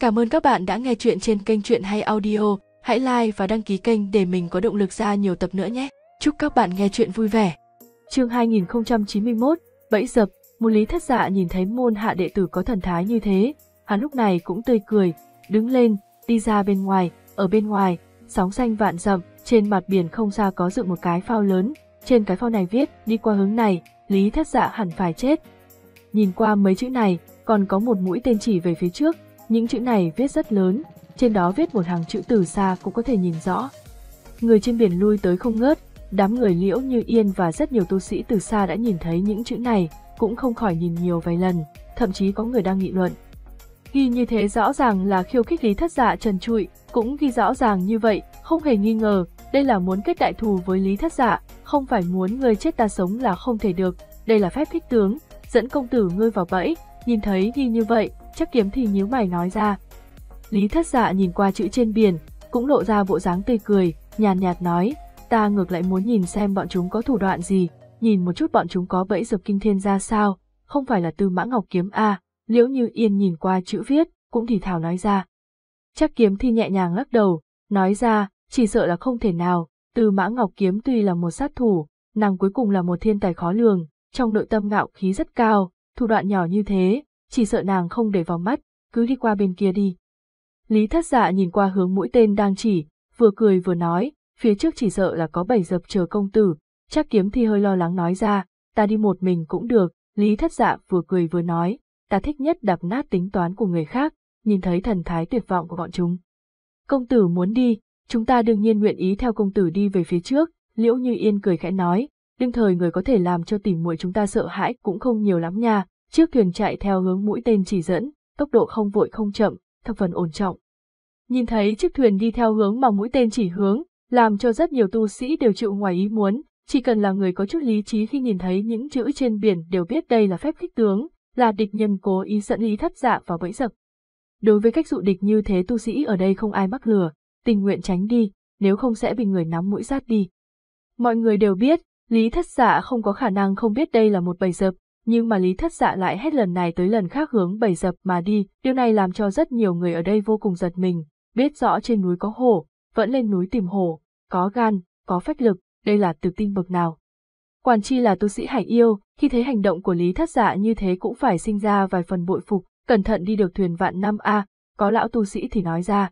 Cảm ơn các bạn đã nghe chuyện trên kênh Chuyện Hay Audio. Hãy like và đăng ký kênh để mình có động lực ra nhiều tập nữa nhé. Chúc các bạn nghe chuyện vui vẻ. Chương 2091, Bẫy dập, một lý thất dạ nhìn thấy môn hạ đệ tử có thần thái như thế. Hắn lúc này cũng tươi cười, đứng lên, đi ra bên ngoài, ở bên ngoài, sóng xanh vạn dặm, trên mặt biển không xa có dựng một cái phao lớn. Trên cái phao này viết, đi qua hướng này, lý thất dạ hẳn phải chết. Nhìn qua mấy chữ này, còn có một mũi tên chỉ về phía trước, những chữ này viết rất lớn, trên đó viết một hàng chữ từ xa cũng có thể nhìn rõ. Người trên biển lui tới không ngớt, đám người liễu như yên và rất nhiều tu sĩ từ xa đã nhìn thấy những chữ này, cũng không khỏi nhìn nhiều vài lần, thậm chí có người đang nghị luận. Ghi như thế rõ ràng là khiêu khích lý thất dạ trần trụi, cũng ghi rõ ràng như vậy, không hề nghi ngờ, đây là muốn kết đại thù với lý thất dạ, không phải muốn ngươi chết ta sống là không thể được, đây là phép thích tướng, dẫn công tử ngươi vào bẫy, nhìn thấy ghi như vậy, chắc kiếm thì nhíu mày nói ra. Lý thất dạ nhìn qua chữ trên biển, cũng lộ ra bộ dáng tươi cười, nhàn nhạt nói, ta ngược lại muốn nhìn xem bọn chúng có thủ đoạn gì, nhìn một chút bọn chúng có bẫy dập kinh thiên ra sao, không phải là tư mã ngọc kiếm A, liễu như yên nhìn qua chữ viết, cũng thì thảo nói ra. Chắc kiếm thì nhẹ nhàng lắc đầu, nói ra, chỉ sợ là không thể nào, tư mã ngọc kiếm tuy là một sát thủ, nàng cuối cùng là một thiên tài khó lường, trong nội tâm ngạo khí rất cao, thủ đoạn nhỏ như thế, chỉ sợ nàng không để vào mắt, cứ đi qua bên kia đi. Lý thất dạ nhìn qua hướng mũi tên đang chỉ, vừa cười vừa nói, phía trước chỉ sợ là có bảy dập chờ công tử, chắc kiếm thì hơi lo lắng nói ra, ta đi một mình cũng được, Lý thất dạ vừa cười vừa nói, ta thích nhất đập nát tính toán của người khác, nhìn thấy thần thái tuyệt vọng của bọn chúng. Công tử muốn đi, chúng ta đương nhiên nguyện ý theo công tử đi về phía trước, liễu như yên cười khẽ nói, đương thời người có thể làm cho tỉ muội chúng ta sợ hãi cũng không nhiều lắm nha, Chiếc thuyền chạy theo hướng mũi tên chỉ dẫn, tốc độ không vội không chậm, thập phần ổn trọng. Nhìn thấy chiếc thuyền đi theo hướng mà mũi tên chỉ hướng, làm cho rất nhiều tu sĩ đều chịu ngoài ý muốn, chỉ cần là người có chút lý trí khi nhìn thấy những chữ trên biển đều biết đây là phép khích tướng, là địch nhân cố ý dẫn lý thất dạ vào bẫy dập. Đối với cách dụ địch như thế tu sĩ ở đây không ai mắc lừa, tình nguyện tránh đi, nếu không sẽ bị người nắm mũi sát đi. Mọi người đều biết, Lý Thất Dạ không có khả năng không biết đây là một bầy dập, nhưng mà Lý Thất Dạ lại hết lần này tới lần khác hướng bầy dập mà đi, điều này làm cho rất nhiều người ở đây vô cùng giật mình, biết rõ trên núi có hổ, vẫn lên núi tìm hổ, có gan, có phách lực, đây là tự tin bậc nào. Quản chi là tu sĩ hải yêu, khi thấy hành động của Lý Thất Dạ như thế cũng phải sinh ra vài phần bội phục, cẩn thận đi được thuyền vạn năm a, có lão tu sĩ thì nói ra.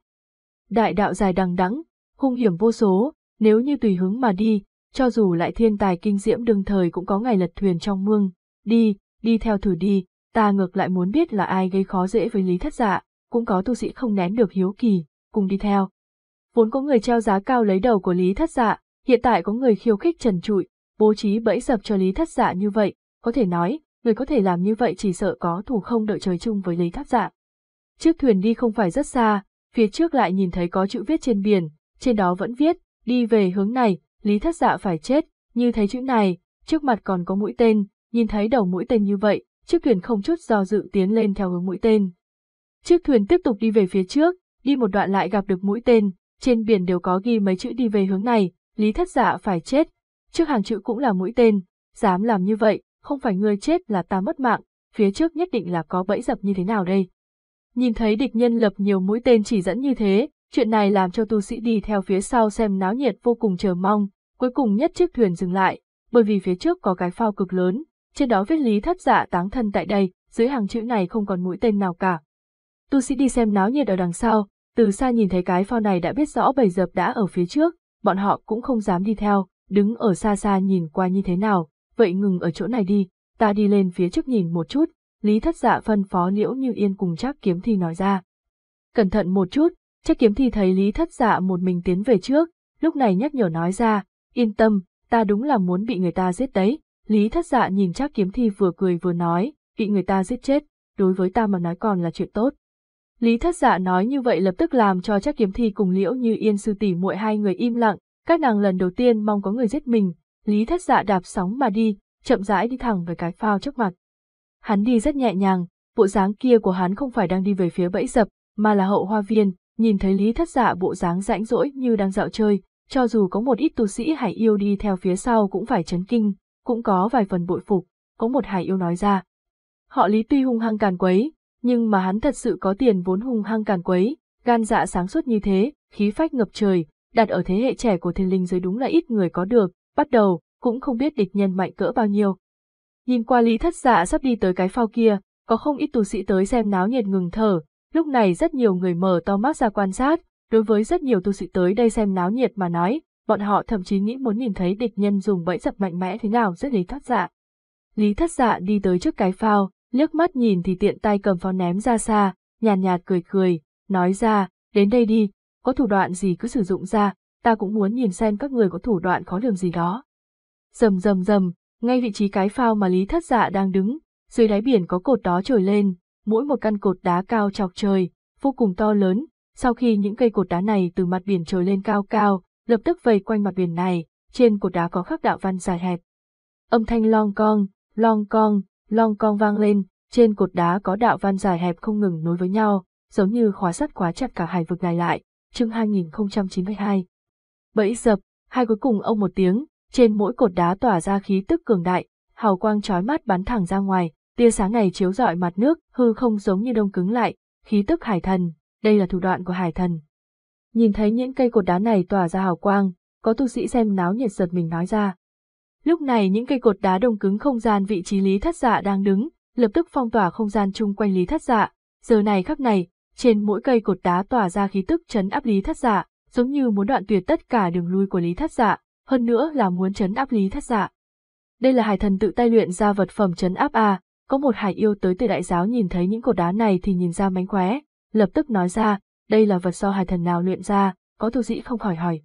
Đại đạo dài đằng đẵng, hung hiểm vô số, nếu như tùy hướng mà đi, cho dù lại thiên tài kinh diễm đương thời cũng có ngày lật thuyền trong mương, đi, đi theo thử đi, ta ngược lại muốn biết là ai gây khó dễ với Lý Thất Dạ, cũng có tu sĩ không nén được hiếu kỳ, cùng đi theo. Vốn có người treo giá cao lấy đầu của Lý Thất Dạ, hiện tại có người khiêu khích trần trụi, bố trí bẫy dập cho Lý Thất Dạ như vậy, có thể nói, người có thể làm như vậy chỉ sợ có thủ không đợi trời chung với Lý Thất Dạ. Chiếc thuyền đi không phải rất xa, phía trước lại nhìn thấy có chữ viết trên biển, trên đó vẫn viết, đi về hướng này, Lý Thất Dạ phải chết, như thấy chữ này, trước mặt còn có mũi tên, nhìn thấy đầu mũi tên như vậy, chiếc thuyền không chút do dự tiến lên theo hướng mũi tên. Chiếc thuyền tiếp tục đi về phía trước, đi một đoạn lại gặp được mũi tên, trên biển đều có ghi mấy chữ đi về hướng này, lý thất dạ phải chết, trước hàng chữ cũng là mũi tên, dám làm như vậy, không phải ngươi chết là ta mất mạng, phía trước nhất định là có bẫy dập như thế nào đây. Nhìn thấy địch nhân lập nhiều mũi tên chỉ dẫn như thế, chuyện này làm cho tu sĩ đi theo phía sau xem náo nhiệt vô cùng chờ mong, cuối cùng nhất chiếc thuyền dừng lại, bởi vì phía trước có cái phao cực lớn, trên đó viết lý thất dạ táng thân tại đây, dưới hàng chữ này không còn mũi tên nào cả. Tu sĩ đi xem náo nhiệt ở đằng sau, từ xa nhìn thấy cái phao này đã biết rõ bầy dập đã ở phía trước, bọn họ cũng không dám đi theo, đứng ở xa xa nhìn qua như thế nào, vậy ngừng ở chỗ này đi, ta đi lên phía trước nhìn một chút, Lý Thất Dạ phân phó Liễu Như Yên cùng Trác Kiếm Thi nói ra. Cẩn thận một chút, Trác Kiếm Thi thấy Lý Thất Dạ một mình tiến về trước, lúc này nhắc nhở nói ra, yên tâm, ta đúng là muốn bị người ta giết đấy, Lý thất dạ nhìn Trác kiếm thi vừa cười vừa nói, bị người ta giết chết, đối với ta mà nói còn là chuyện tốt. Lý thất dạ nói như vậy lập tức làm cho Trác kiếm thi cùng liễu như yên sư tỷ muội hai người im lặng, các nàng lần đầu tiên mong có người giết mình, Lý thất dạ đạp sóng mà đi, chậm rãi đi thẳng về cái phao trước mặt. Hắn đi rất nhẹ nhàng, bộ dáng kia của hắn không phải đang đi về phía bẫy dập, mà là hậu hoa viên, nhìn thấy Lý Thất Dạ bộ dáng rãnh rỗi như đang dạo chơi, cho dù có một ít tu sĩ hải yêu đi theo phía sau cũng phải chấn kinh, cũng có vài phần bội phục, có một hải yêu nói ra. Họ lý tuy hung hăng càn quấy, nhưng mà hắn thật sự có tiền vốn hung hăng càn quấy, gan dạ sáng suốt như thế, khí phách ngập trời, đặt ở thế hệ trẻ của thiên linh giới đúng là ít người có được, bắt đầu, cũng không biết địch nhân mạnh cỡ bao nhiêu. Nhìn qua lý thất dạ sắp đi tới cái phao kia, có không ít tu sĩ tới xem náo nhiệt ngừng thở, lúc này rất nhiều người mở to mắt ra quan sát, đối với rất nhiều tu sĩ tới đây xem náo nhiệt mà nói, bọn họ thậm chí nghĩ muốn nhìn thấy địch nhân dùng bẫy dập mạnh mẽ thế nào giết Lý Thất Dạ. Lý Thất Dạ đi tới trước cái phao, liếc mắt nhìn thì tiện tay cầm phao ném ra xa, nhàn nhạt, nhạt cười cười, nói ra, đến đây đi, có thủ đoạn gì cứ sử dụng ra, ta cũng muốn nhìn xem các người có thủ đoạn khó lường gì đó. Rầm rầm rầm, ngay vị trí cái phao mà Lý Thất Dạ đang đứng, dưới đáy biển có cột đó trồi lên, mỗi một căn cột đá cao chọc trời, vô cùng to lớn, sau khi những cây cột đá này từ mặt biển trồi lên cao cao, lập tức vây quanh mặt biển này, trên cột đá có khắc đạo văn dài hẹp. Âm thanh long cong, long cong, long cong vang lên, trên cột đá có đạo văn dài hẹp không ngừng nối với nhau, giống như khóa sắt khóa chặt cả hải vực này lại, chương 2092. Bẫy dập, hai cuối cùng ông một tiếng, trên mỗi cột đá tỏa ra khí tức cường đại, hào quang chói mắt bắn thẳng ra ngoài, tia sáng này chiếu rọi mặt nước, hư không giống như đông cứng lại, khí tức hải thần, đây là thủ đoạn của hải thần. Nhìn thấy những cây cột đá này tỏa ra hào quang, có tu sĩ xem náo nhiệt giật mình nói ra. Lúc này những cây cột đá đông cứng không gian vị trí Lý Thất Dạ đang đứng, lập tức phong tỏa không gian chung quanh Lý Thất Dạ. Giờ này khắc này, trên mỗi cây cột đá tỏa ra khí tức chấn áp Lý Thất Dạ, giống như muốn đoạn tuyệt tất cả đường lui của Lý Thất Dạ, hơn nữa là muốn chấn áp Lý Thất Dạ. Đây là hải thần tự tay luyện ra vật phẩm chấn áp a, có một hải yêu tới từ đại giáo nhìn thấy những cột đá này thì nhìn ra mánh khóe, lập tức nói ra, đây là vật do hải thần nào luyện ra, có tu sĩ không khỏi hỏi.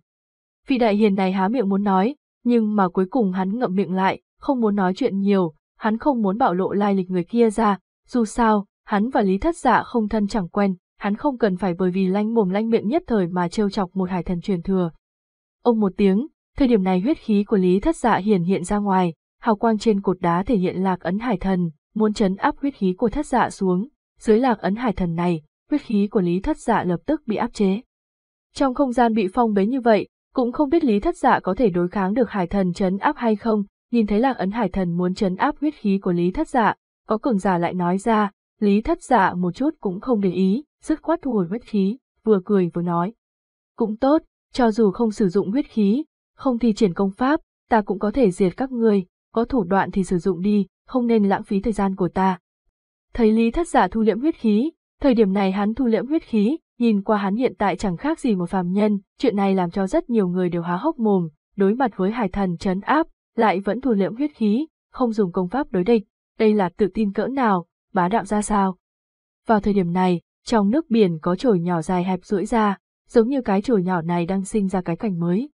Vị đại hiền này há miệng muốn nói, nhưng mà cuối cùng hắn ngậm miệng lại, không muốn nói chuyện nhiều, hắn không muốn bạo lộ lai lịch người kia ra, dù sao, hắn và Lý Thất Dạ không thân chẳng quen, hắn không cần phải bởi vì lanh mồm lanh miệng nhất thời mà trêu chọc một hải thần truyền thừa. Ông một tiếng, thời điểm này huyết khí của Lý Thất Dạ hiển hiện ra ngoài, hào quang trên cột đá thể hiện lạc ấn hải thần, muốn chấn áp huyết khí của Thất Dạ xuống, dưới lạc ấn hải thần này, huyết khí của Lý Thất Dạ lập tức bị áp chế. Trong không gian bị phong bế như vậy, cũng không biết Lý Thất Dạ có thể đối kháng được Hải Thần chấn áp hay không, nhìn thấy Làng Ấn Hải Thần muốn chấn áp huyết khí của Lý Thất Dạ, có cường giả lại nói ra, Lý Thất Dạ một chút cũng không để ý, dứt khoát thu hồi huyết khí, vừa cười vừa nói: "Cũng tốt, cho dù không sử dụng huyết khí, không thi triển công pháp, ta cũng có thể diệt các ngươi, có thủ đoạn thì sử dụng đi, không nên lãng phí thời gian của ta." Thấy Lý Thất Dạ thu liễm huyết khí, Thời điểm này hắn thu liễm huyết khí, nhìn qua hắn hiện tại chẳng khác gì một phàm nhân, chuyện này làm cho rất nhiều người đều há hốc mồm, đối mặt với hải thần chấn áp, lại vẫn thu liễm huyết khí, không dùng công pháp đối địch, đây là tự tin cỡ nào, bá đạo ra sao. Vào thời điểm này, trong nước biển có chồi nhỏ dài hẹp duỗi ra, giống như cái chồi nhỏ này đang sinh ra cái cảnh mới.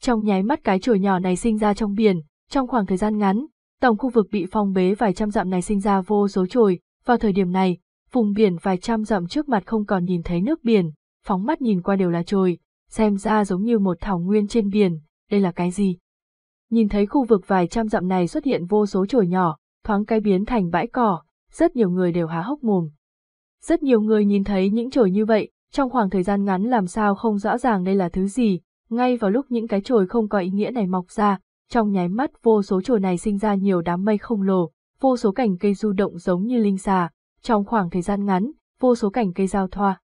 Trong nháy mắt cái chồi nhỏ này sinh ra trong biển, trong khoảng thời gian ngắn, tổng khu vực bị phong bế vài trăm dặm này sinh ra vô số chồi vào thời điểm này, vùng biển vài trăm dặm trước mặt không còn nhìn thấy nước biển, phóng mắt nhìn qua đều là trồi, xem ra giống như một thảo nguyên trên biển, đây là cái gì? Nhìn thấy khu vực vài trăm dặm này xuất hiện vô số chồi nhỏ, thoáng cái biến thành bãi cỏ, rất nhiều người đều há hốc mồm. Rất nhiều người nhìn thấy những chồi như vậy, trong khoảng thời gian ngắn làm sao không rõ ràng đây là thứ gì, ngay vào lúc những cái chồi không có ý nghĩa này mọc ra, trong nháy mắt vô số chồi này sinh ra nhiều đám mây khổng lồ, vô số cành cây du động giống như linh xà, trong khoảng thời gian ngắn, vô số cảnh cây giao thoa.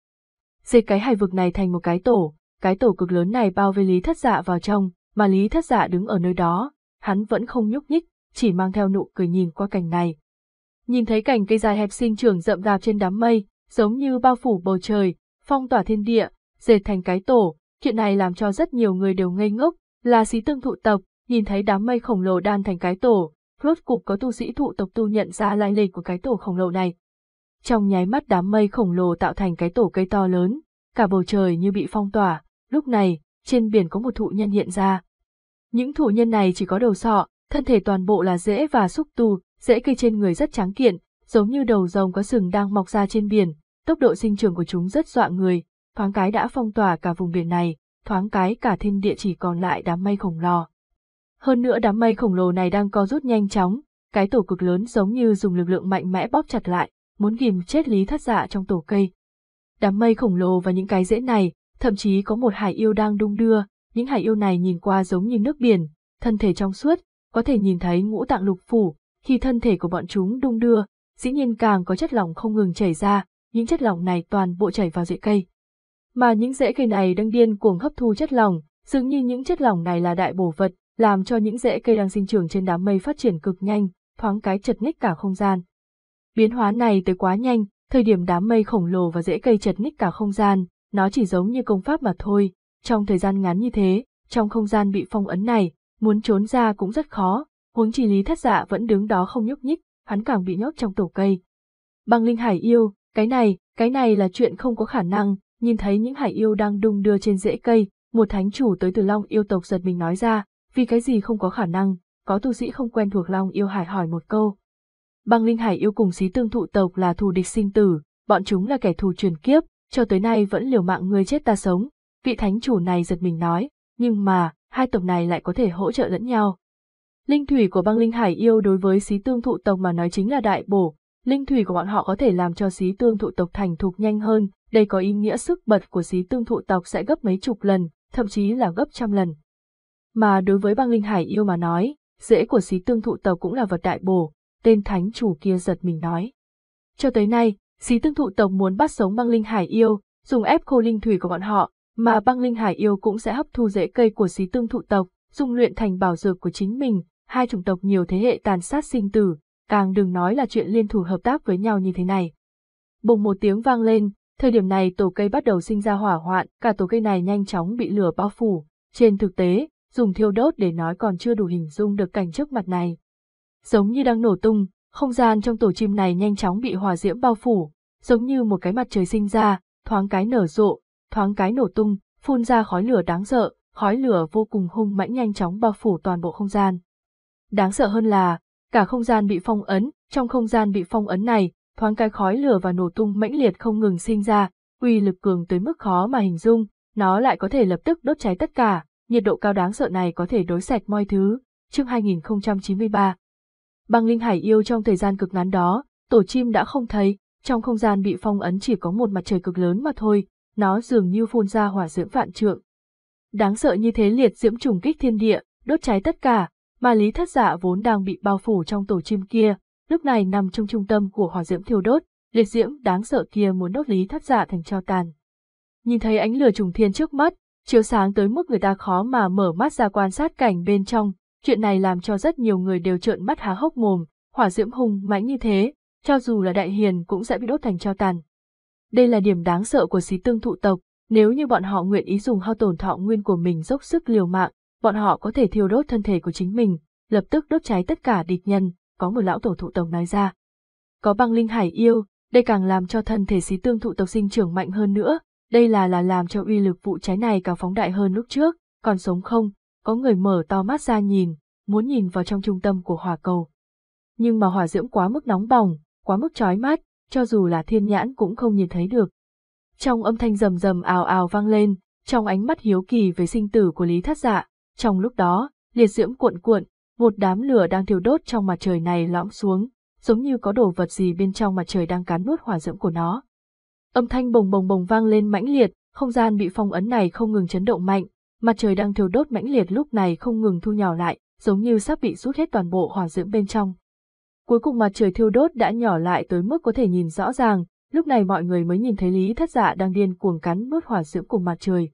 Dịch cái hải vực này thành một cái tổ, cái tổ cực lớn này bao vây Lý Thất Dạ vào trong, mà Lý Thất Dạ đứng ở nơi đó, hắn vẫn không nhúc nhích, chỉ mang theo nụ cười nhìn qua cảnh này. Nhìn thấy cảnh cây dài hẹp sinh trưởng rậm rạp trên đám mây, giống như bao phủ bầu trời, phong tỏa thiên địa, dệt thành cái tổ, chuyện này làm cho rất nhiều người đều ngây ngốc, là sĩ tương thụ tộc, nhìn thấy đám mây khổng lồ đan thành cái tổ, rốt cục có tu sĩ thụ tộc tu nhận ra lai lịch của cái tổ khổng lồ này. Trong nháy mắt đám mây khổng lồ tạo thành cái tổ cây to lớn, cả bầu trời như bị phong tỏa, lúc này, trên biển có một thụ nhân hiện ra. Những thụ nhân này chỉ có đầu sọ, thân thể toàn bộ là rễ và xúc tu, rễ cây trên người rất tráng kiện, giống như đầu rồng có sừng đang mọc ra trên biển, tốc độ sinh trưởng của chúng rất dọa người, thoáng cái đã phong tỏa cả vùng biển này, thoáng cái cả thiên địa chỉ còn lại đám mây khổng lồ. Hơn nữa đám mây khổng lồ này đang co rút nhanh chóng, cái tổ cực lớn giống như dùng lực lượng mạnh mẽ bóp chặt lại, muốn ghim chết lý thất dạ trong tổ cây. Đám mây khổng lồ và những cái rễ này, thậm chí có một hải yêu đang đung đưa, những hải yêu này nhìn qua giống như nước biển, thân thể trong suốt, có thể nhìn thấy ngũ tạng lục phủ, khi thân thể của bọn chúng đung đưa, dĩ nhiên càng có chất lỏng không ngừng chảy ra, những chất lỏng này toàn bộ chảy vào rễ cây. Mà những rễ cây này đang điên cuồng hấp thu chất lỏng, dường như những chất lỏng này là đại bổ vật, làm cho những rễ cây đang sinh trưởng trên đám mây phát triển cực nhanh, thoáng cái chật ních cả không gian. Biến hóa này tới quá nhanh, thời điểm đám mây khổng lồ và dễ cây chật ních cả không gian, nó chỉ giống như công pháp mà thôi, trong thời gian ngắn như thế, trong không gian bị phong ấn này, muốn trốn ra cũng rất khó, huống chi lý thất dạ vẫn đứng đó không nhúc nhích, hắn càng bị nhốt trong tổ cây. Băng linh hải yêu, cái này, cái này là chuyện không có khả năng, nhìn thấy những hải yêu đang đung đưa trên rễ cây, một thánh chủ tới từ long yêu tộc giật mình nói ra, vì cái gì không có khả năng, có tu sĩ không quen thuộc long yêu hải hỏi một câu, băng linh hải yêu cùng xí tương thụ tộc là thù địch sinh tử, bọn chúng là kẻ thù truyền kiếp, cho tới nay vẫn liều mạng người chết ta sống. Vị thánh chủ này giật mình nói, nhưng mà, hai tộc này lại có thể hỗ trợ lẫn nhau. Linh thủy của băng linh hải yêu đối với xí tương thụ tộc mà nói chính là đại bổ, linh thủy của bọn họ có thể làm cho xí tương thụ tộc thành thục nhanh hơn, đây có ý nghĩa sức bật của xí tương thụ tộc sẽ gấp mấy chục lần, thậm chí là gấp trăm lần. Mà đối với băng linh hải yêu mà nói, rễ của xí tương thụ tộc cũng là vật đại bổ, tên thánh chủ kia giật mình nói. Cho tới nay, xí tương thụ tộc muốn bắt sống băng linh hải yêu, dùng ép khô linh thủy của bọn họ, mà băng linh hải yêu cũng sẽ hấp thu rễ cây của xí tương thụ tộc, dùng luyện thành bảo dược của chính mình, hai chủng tộc nhiều thế hệ tàn sát sinh tử, càng đừng nói là chuyện liên thủ hợp tác với nhau như thế này. Bùng một tiếng vang lên, thời điểm này tổ cây bắt đầu sinh ra hỏa hoạn, cả tổ cây này nhanh chóng bị lửa bao phủ. Trên thực tế, dùng thiêu đốt để nói còn chưa đủ hình dung được cảnh trước mặt này giống như đang nổ tung, không gian trong tổ chim này nhanh chóng bị hòa diễm bao phủ, giống như một cái mặt trời sinh ra, thoáng cái nở rộ, thoáng cái nổ tung, phun ra khói lửa đáng sợ, khói lửa vô cùng hung mãnh nhanh chóng bao phủ toàn bộ không gian. Đáng sợ hơn là, cả không gian bị phong ấn, trong không gian bị phong ấn này, thoáng cái khói lửa và nổ tung mãnh liệt không ngừng sinh ra, uy lực cường tới mức khó mà hình dung, nó lại có thể lập tức đốt cháy tất cả, nhiệt độ cao đáng sợ này có thể đối sạch mọi thứ. Chương 2093, Băng linh hải yêu trong thời gian cực ngắn đó, tổ chim đã không thấy, trong không gian bị phong ấn chỉ có một mặt trời cực lớn mà thôi, nó dường như phun ra hỏa diễm vạn trượng. Đáng sợ như thế liệt diễm trùng kích thiên địa, đốt cháy tất cả, mà lý thất dạ vốn đang bị bao phủ trong tổ chim kia, lúc này nằm trong trung tâm của hỏa diễm thiêu đốt, liệt diễm đáng sợ kia muốn đốt lý thất dạ thành cho tàn. Nhìn thấy ánh lửa trùng thiên trước mắt, chiếu sáng tới mức người ta khó mà mở mắt ra quan sát cảnh bên trong, Chuyện này làm cho rất nhiều người đều trợn mắt há hốc mồm, hỏa diễm hùng mãnh như thế, cho dù là đại hiền cũng sẽ bị đốt thành cho tàn. Đây là điểm đáng sợ của xí tương thụ tộc, nếu như bọn họ nguyện ý dùng hao tổn thọ nguyên của mình dốc sức liều mạng, bọn họ có thể thiêu đốt thân thể của chính mình, lập tức đốt cháy tất cả địch nhân, có một lão tổ thụ tộc nói ra. Có băng linh hải yêu, đây càng làm cho thân thể xí tương thụ tộc sinh trưởng mạnh hơn nữa, đây là là làm cho uy lực vụ cháy này càng phóng đại hơn lúc trước, còn sống không, có người mở to mắt ra nhìn, muốn nhìn vào trong trung tâm của hỏa cầu. Nhưng mà hỏa diễm quá mức nóng bỏng, quá mức chói mắt, cho dù là thiên nhãn cũng không nhìn thấy được. Trong âm thanh rầm rầm ào ào vang lên, trong ánh mắt hiếu kỳ về sinh tử của Lý Thất Dạ, trong lúc đó, liệt diễm cuộn cuộn, một đám lửa đang thiêu đốt trong mặt trời này lõm xuống, giống như có đồ vật gì bên trong mặt trời đang cắn nuốt hỏa diễm của nó. Âm thanh bồng bồng bồng vang lên mãnh liệt, không gian bị phong ấn này không ngừng chấn động mạnh, Mặt trời đang thiêu đốt mãnh liệt lúc này không ngừng thu nhỏ lại, giống như sắp bị rút hết toàn bộ hỏa dưỡng bên trong. Cuối cùng mặt trời thiêu đốt đã nhỏ lại tới mức có thể nhìn rõ ràng, lúc này mọi người mới nhìn thấy Lý Thất Dạ đang điên cuồng cắn nuốt hỏa dưỡng cùng mặt trời.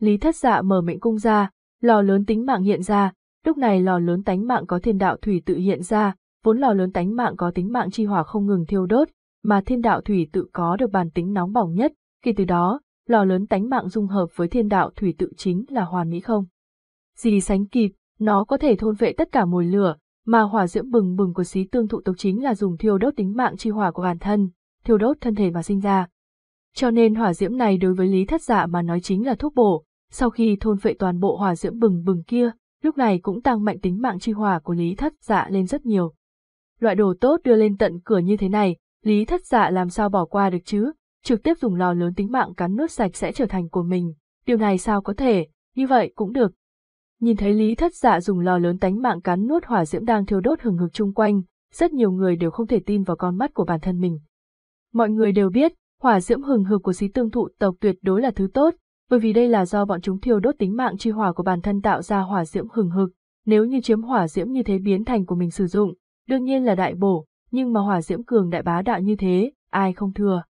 Lý Thất Dạ mở mệnh cung ra, lò lớn tính mạng hiện ra, lúc này lò lớn tánh mạng có thiên đạo thủy tự hiện ra, vốn lò lớn tánh mạng có tính mạng chi hỏa không ngừng thiêu đốt, mà thiên đạo thủy tự có được bản tính nóng bỏng nhất, khi từ đó, lò lớn tánh mạng dung hợp với thiên đạo thủy tự chính là hoàn mỹ không? Gì sánh kịp, nó có thể thôn vệ tất cả mùi lửa, mà hỏa diễm bừng bừng của xí tương thụ tộc chính là dùng thiêu đốt tính mạng chi hỏa của bản thân, thiêu đốt thân thể mà sinh ra. Cho nên hỏa diễm này đối với lý thất dạ mà nói chính là thuốc bổ, sau khi thôn vệ toàn bộ hỏa diễm bừng bừng kia, lúc này cũng tăng mạnh tính mạng chi hỏa của lý thất dạ lên rất nhiều. Loại đồ tốt đưa lên tận cửa như thế này, lý thất dạ làm sao bỏ qua được chứ, trực tiếp dùng lò lớn tính mạng cắn nuốt sạch sẽ trở thành của mình, điều này sao có thể, như vậy cũng được. Nhìn thấy Lý Thất Dạ dùng lò lớn tánh mạng cắn nuốt hỏa diễm đang thiêu đốt hừng hực chung quanh, rất nhiều người đều không thể tin vào con mắt của bản thân mình. Mọi người đều biết, hỏa diễm hừng hực của xí tương thụ tộc tuyệt đối là thứ tốt, bởi vì đây là do bọn chúng thiêu đốt tính mạng chi hỏa của bản thân tạo ra hỏa diễm hừng hực, nếu như chiếm hỏa diễm như thế biến thành của mình sử dụng, đương nhiên là đại bổ, nhưng mà hỏa diễm cường đại bá đạo như thế, ai không thừa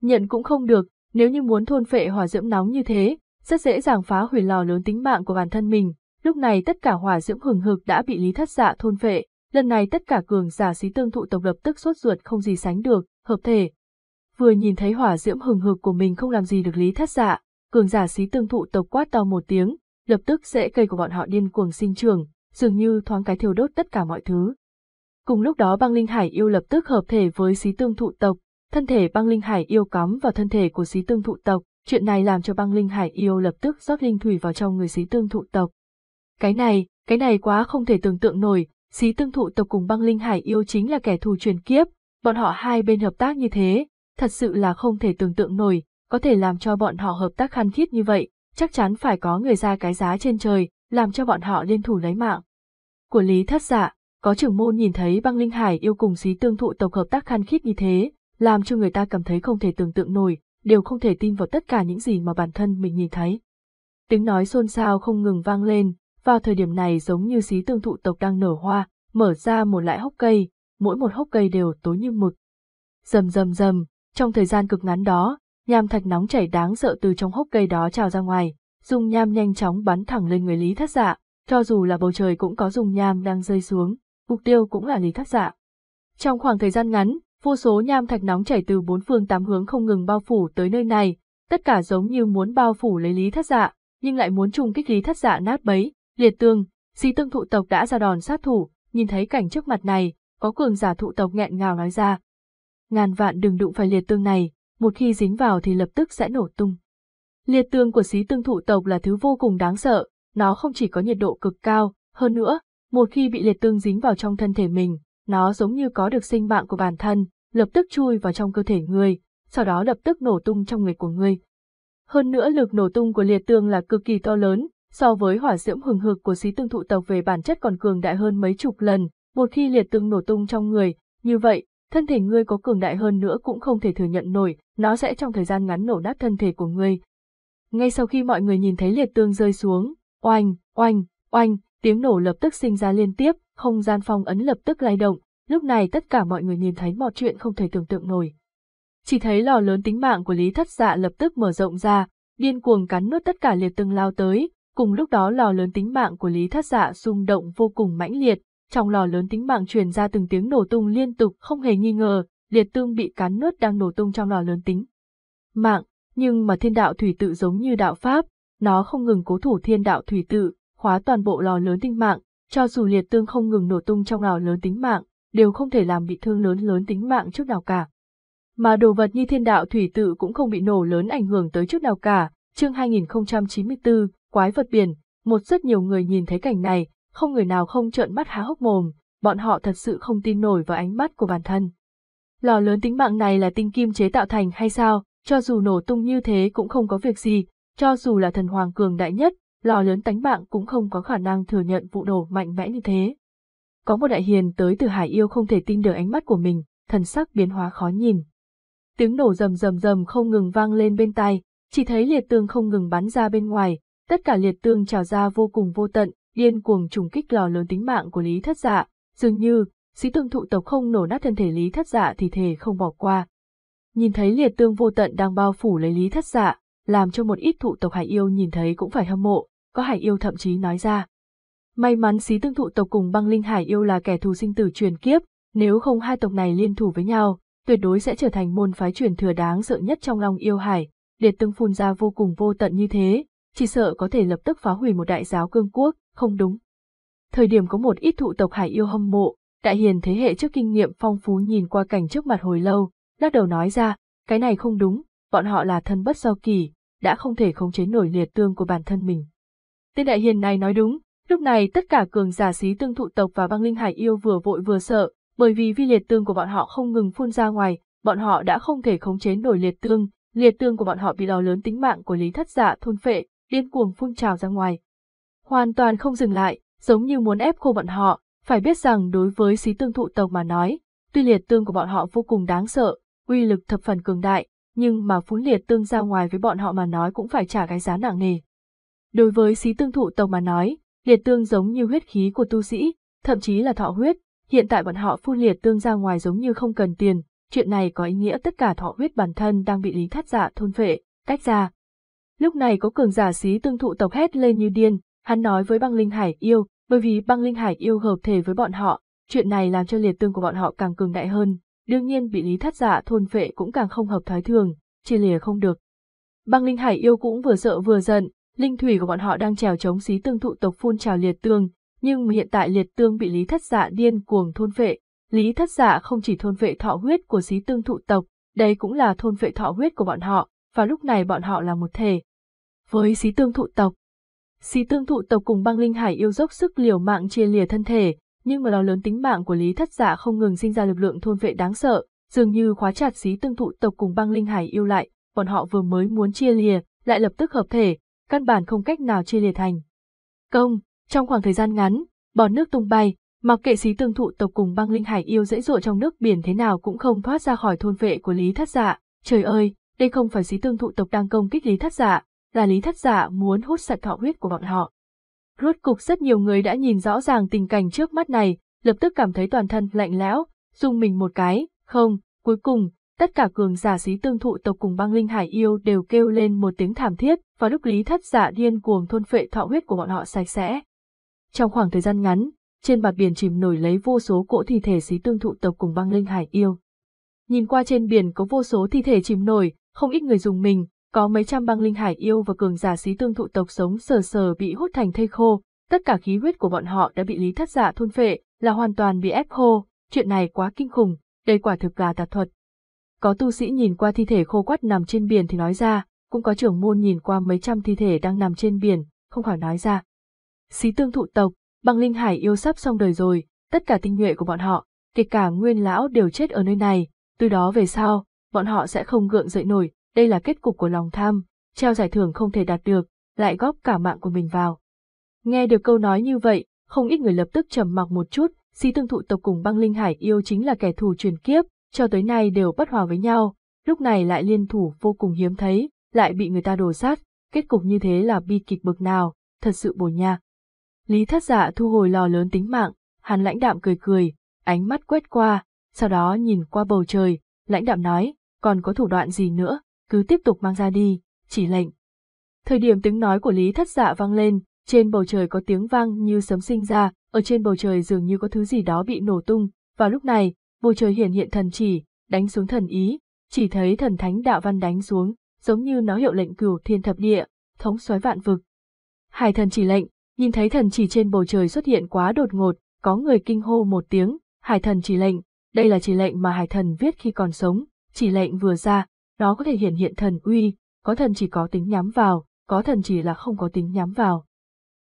nhận cũng không được, nếu như muốn thôn phệ hỏa diễm nóng như thế, rất dễ dàng phá hủy lò lớn tính mạng của bản thân mình. Lúc này tất cả hỏa diễm hừng hực đã bị Lý Thất Dạ thôn phệ, lần này tất cả cường giả xí tương thụ tộc lập tức sốt ruột không gì sánh được, hợp thể. Vừa nhìn thấy hỏa diễm hừng hực của mình không làm gì được Lý Thất Dạ, cường giả xí tương thụ tộc quát to một tiếng, lập tức rễ cây của bọn họ điên cuồng sinh trưởng, dường như thoáng cái thiêu đốt tất cả mọi thứ. Cùng lúc đó băng linh hải yêu lập tức hợp thể với xí tương thụ tộc, thân thể băng linh hải yêu cắm vào thân thể của xí tương thụ tộc, chuyện này làm cho băng linh hải yêu lập tức rót linh thủy vào trong người xí tương thụ tộc. Cái này, cái này quá không thể tưởng tượng nổi, xí tương thụ tộc cùng băng linh hải yêu chính là kẻ thù truyền kiếp, bọn họ hai bên hợp tác như thế, thật sự là không thể tưởng tượng nổi, có thể làm cho bọn họ hợp tác khăn khít như vậy, chắc chắn phải có người ra cái giá trên trời, làm cho bọn họ liên thủ lấy mạng. Của Lý Thất Dạ, có trưởng môn nhìn thấy băng linh hải yêu cùng xí tương thụ tộc hợp tác khăn khít như thế, làm cho người ta cảm thấy không thể tưởng tượng nổi, đều không thể tin vào tất cả những gì mà bản thân mình nhìn thấy. Tiếng nói xôn xao không ngừng vang lên, vào thời điểm này giống như xí tương thụ tộc đang nở hoa, mở ra một lại hốc cây, mỗi một hốc cây đều tối như mực. Rầm rầm rầm, trong thời gian cực ngắn đó, nham thạch nóng chảy đáng sợ từ trong hốc cây đó trào ra ngoài, dung nham nhanh chóng bắn thẳng lên người Lý Thất Dạ, cho dù là bầu trời cũng có dung nham đang rơi xuống, mục tiêu cũng là Lý Thất Dạ. Trong khoảng thời gian ngắn, vô số nham thạch nóng chảy từ bốn phương tám hướng không ngừng bao phủ tới nơi này, tất cả giống như muốn bao phủ lấy lý thất dạ, nhưng lại muốn trùng kích lý thất dạ nát bấy, liệt tương, xí tương thụ tộc đã ra đòn sát thủ, nhìn thấy cảnh trước mặt này, có cường giả thụ tộc nghẹn ngào nói ra. Ngàn vạn đừng đụng phải liệt tương này, một khi dính vào thì lập tức sẽ nổ tung. Liệt tương của xí tương thụ tộc là thứ vô cùng đáng sợ, nó không chỉ có nhiệt độ cực cao, hơn nữa, một khi bị liệt tương dính vào trong thân thể mình, nó giống như có được sinh mạng của bản thân, lập tức chui vào trong cơ thể người, sau đó lập tức nổ tung trong người của ngươi. Hơn nữa lực nổ tung của liệt tương là cực kỳ to lớn, so với hỏa diễm hừng hực của xí tương thụ tộc về bản chất còn cường đại hơn mấy chục lần, một khi liệt tương nổ tung trong người, như vậy, thân thể ngươi có cường đại hơn nữa cũng không thể thừa nhận nổi, nó sẽ trong thời gian ngắn nổ nát thân thể của ngươi. Ngay sau khi mọi người nhìn thấy liệt tương rơi xuống, oanh, oanh, oanh, tiếng nổ lập tức sinh ra liên tiếp, không gian phong ấn lập tức lay động, lúc này tất cả mọi người nhìn thấy một chuyện không thể tưởng tượng nổi. Chỉ thấy lò lớn tính mạng của Lý Thất Dạ lập tức mở rộng ra, điên cuồng cắn nuốt tất cả liệt từng lao tới, cùng lúc đó lò lớn tính mạng của Lý Thất Dạ rung động vô cùng mãnh liệt, trong lò lớn tính mạng truyền ra từng tiếng nổ tung liên tục không hề nghi ngờ, liệt tương bị cắn nuốt đang nổ tung trong lò lớn tính. Mạng, nhưng mà thiên đạo thủy tự giống như đạo Pháp, nó không ngừng cố thủ thiên đạo thủy tự, khóa toàn bộ lò lớn tính mạng, cho dù liệt tương không ngừng nổ tung trong ảo lớn tính mạng, đều không thể làm bị thương lớn lớn tính mạng chút nào cả. Mà đồ vật như thiên đạo thủy tự cũng không bị nổ lớn ảnh hưởng tới chút nào cả, chương 2094, quái vật biển, một rất nhiều người nhìn thấy cảnh này, không người nào không trợn mắt há hốc mồm, bọn họ thật sự không tin nổi vào ánh mắt của bản thân. Lò lớn tính mạng này là tinh kim chế tạo thành hay sao, cho dù nổ tung như thế cũng không có việc gì, cho dù là thần hoàng cường đại nhất, lò lớn tánh mạng cũng không có khả năng thừa nhận vụ nổ mạnh mẽ như thế. Có một đại hiền tới từ Hải Yêu không thể tin được ánh mắt của mình, thần sắc biến hóa khó nhìn. Tiếng nổ rầm rầm rầm không ngừng vang lên bên tai, chỉ thấy liệt tương không ngừng bắn ra bên ngoài, tất cả liệt tương trào ra vô cùng vô tận, điên cuồng trùng kích lò lớn tính mạng của Lý Thất Dạ, dường như, sĩ tương thụ tộc không nổ nát thân thể Lý Thất Dạ thì thề không bỏ qua. Nhìn thấy liệt tương vô tận đang bao phủ lấy Lý Thất Dạ, làm cho một ít thụ tộc hải yêu nhìn thấy cũng phải hâm mộ, có hải yêu thậm chí nói ra. May mắn xí tương thụ tộc cùng băng linh hải yêu là kẻ thù sinh tử truyền kiếp, nếu không hai tộc này liên thủ với nhau, tuyệt đối sẽ trở thành môn phái truyền thừa đáng sợ nhất trong lòng yêu hải, liệt tương phun ra vô cùng vô tận như thế, chỉ sợ có thể lập tức phá hủy một đại giáo cương quốc, không đúng. Thời điểm có một ít thụ tộc hải yêu hâm mộ, đại hiền thế hệ trước kinh nghiệm phong phú nhìn qua cảnh trước mặt hồi lâu, lắc đầu nói ra, cái này không đúng, bọn họ là thân bất do kỳ, đã không thể khống chế nổi liệt tương của bản thân mình. Tên đại hiền này nói đúng, lúc này tất cả cường giả xí tương thụ tộc và băng linh hải yêu vừa vội vừa sợ, bởi vì vi liệt tương của bọn họ không ngừng phun ra ngoài, bọn họ đã không thể khống chế nổi liệt tương, liệt tương của bọn họ bị đau lớn tính mạng của lý thất giả dạ, thôn phệ, điên cuồng phun trào ra ngoài. Hoàn toàn không dừng lại, giống như muốn ép khô bọn họ, phải biết rằng đối với xí tương thụ tộc mà nói, tuy liệt tương của bọn họ vô cùng đáng sợ, uy lực thập phần cường đại, nhưng mà phún liệt tương ra ngoài với bọn họ mà nói cũng phải trả cái giá nặng nề. Đối với xí tương thụ tộc mà nói, liệt tương giống như huyết khí của tu sĩ, thậm chí là thọ huyết, hiện tại bọn họ phun liệt tương ra ngoài giống như không cần tiền, chuyện này có ý nghĩa tất cả thọ huyết bản thân đang bị lý thắt dạ thôn phệ, tách ra. Lúc này có cường giả xí tương thụ tộc hét lên như điên, hắn nói với băng linh hải yêu, bởi vì băng linh hải yêu hợp thể với bọn họ, chuyện này làm cho liệt tương của bọn họ càng cường đại hơn, đương nhiên bị lý thất dạ thôn phệ cũng càng không hợp thái thường, chia lìa không được. Băng Linh Hải yêu cũng vừa sợ vừa giận, linh thủy của bọn họ đang trèo chống xí tương thụ tộc phun trào liệt tương, nhưng hiện tại liệt tương bị lý thất dạ điên cuồng thôn phệ. Lý thất dạ không chỉ thôn phệ thọ huyết của xí tương thụ tộc, đây cũng là thôn phệ thọ huyết của bọn họ, và lúc này bọn họ là một thể. Với xí tương thụ tộc, xí tương thụ tộc cùng băng linh hải yêu dốc sức liều mạng chia lìa thân thể, nhưng mà lo lớn tính mạng của Lý Thất Giả dạ không ngừng sinh ra lực lượng thôn vệ đáng sợ, dường như khóa chặt xí tương thụ tộc cùng băng linh hải yêu lại, bọn họ vừa mới muốn chia lìa, lại lập tức hợp thể, căn bản không cách nào chia lìa thành. Công, trong khoảng thời gian ngắn, bọt nước tung bay, mặc kệ xí tương thụ tộc cùng băng linh hải yêu dễ dụa trong nước biển thế nào cũng không thoát ra khỏi thôn vệ của Lý Thất Dạ. Trời ơi, đây không phải xí tương thụ tộc đang công kích Lý Thất Dạ, là Lý Thất Dạ muốn hút sạch thọ huyết của bọn họ. Rốt cục rất nhiều người đã nhìn rõ ràng tình cảnh trước mắt này, lập tức cảm thấy toàn thân lạnh lẽo, dùng mình một cái, không, cuối cùng, tất cả cường giả xí tương thụ tộc cùng băng linh hải yêu đều kêu lên một tiếng thảm thiết, và lúc lý thất giả dạ điên cuồng thôn phệ thọ huyết của bọn họ sạch sẽ. Trong khoảng thời gian ngắn, trên mặt biển chìm nổi lấy vô số cỗ thi thể xí tương thụ tộc cùng băng linh hải yêu. Nhìn qua trên biển có vô số thi thể chìm nổi, không ít người dùng mình, có mấy trăm băng linh hải yêu và cường giả xí tương thụ tộc sống sờ sờ bị hút thành thây khô, tất cả khí huyết của bọn họ đã bị lý thất giả thôn phệ, là hoàn toàn bị ép khô, chuyện này quá kinh khủng, đây quả thực là tà thuật. Có tu sĩ nhìn qua thi thể khô quắt nằm trên biển thì nói ra, cũng có trưởng môn nhìn qua mấy trăm thi thể đang nằm trên biển, không khỏi nói ra. Xí tương thụ tộc, băng linh hải yêu sắp xong đời rồi, tất cả tinh nhuệ của bọn họ, kể cả nguyên lão đều chết ở nơi này, từ đó về sau, bọn họ sẽ không gượng dậy nổi, đây là kết cục của lòng tham, treo giải thưởng không thể đạt được, lại góp cả mạng của mình vào. Nghe được câu nói như vậy, không ít người lập tức trầm mặc một chút, si tương thụ tộc cùng băng linh hải yêu chính là kẻ thù truyền kiếp, cho tới nay đều bất hòa với nhau, lúc này lại liên thủ vô cùng hiếm thấy, lại bị người ta đổ sát, kết cục như thế là bi kịch bực nào, thật sự bổ nha. Lý thất giả dạ thu hồi lò lớn tính mạng, hắn lãnh đạm cười cười, ánh mắt quét qua, sau đó nhìn qua bầu trời, lãnh đạm nói, còn có thủ đoạn gì nữa, cứ tiếp tục mang ra đi, chỉ lệnh. Thời điểm tiếng nói của Lý Thất Dạ vang lên, trên bầu trời có tiếng vang như sấm sinh ra, ở trên bầu trời dường như có thứ gì đó bị nổ tung, Và lúc này, bầu trời hiển hiện thần chỉ, đánh xuống thần ý, chỉ thấy thần thánh đạo văn đánh xuống, giống như nó hiệu lệnh cửu thiên thập địa, thống soái vạn vực. Hải thần chỉ lệnh, nhìn thấy thần chỉ trên bầu trời xuất hiện quá đột ngột, có người kinh hô một tiếng, hải thần chỉ lệnh, đây là chỉ lệnh mà hải thần viết khi còn sống, chỉ lệnh vừa ra, nó có thể hiển hiện thần uy, có thần chỉ có tính nhắm vào, có thần chỉ là không có tính nhắm vào.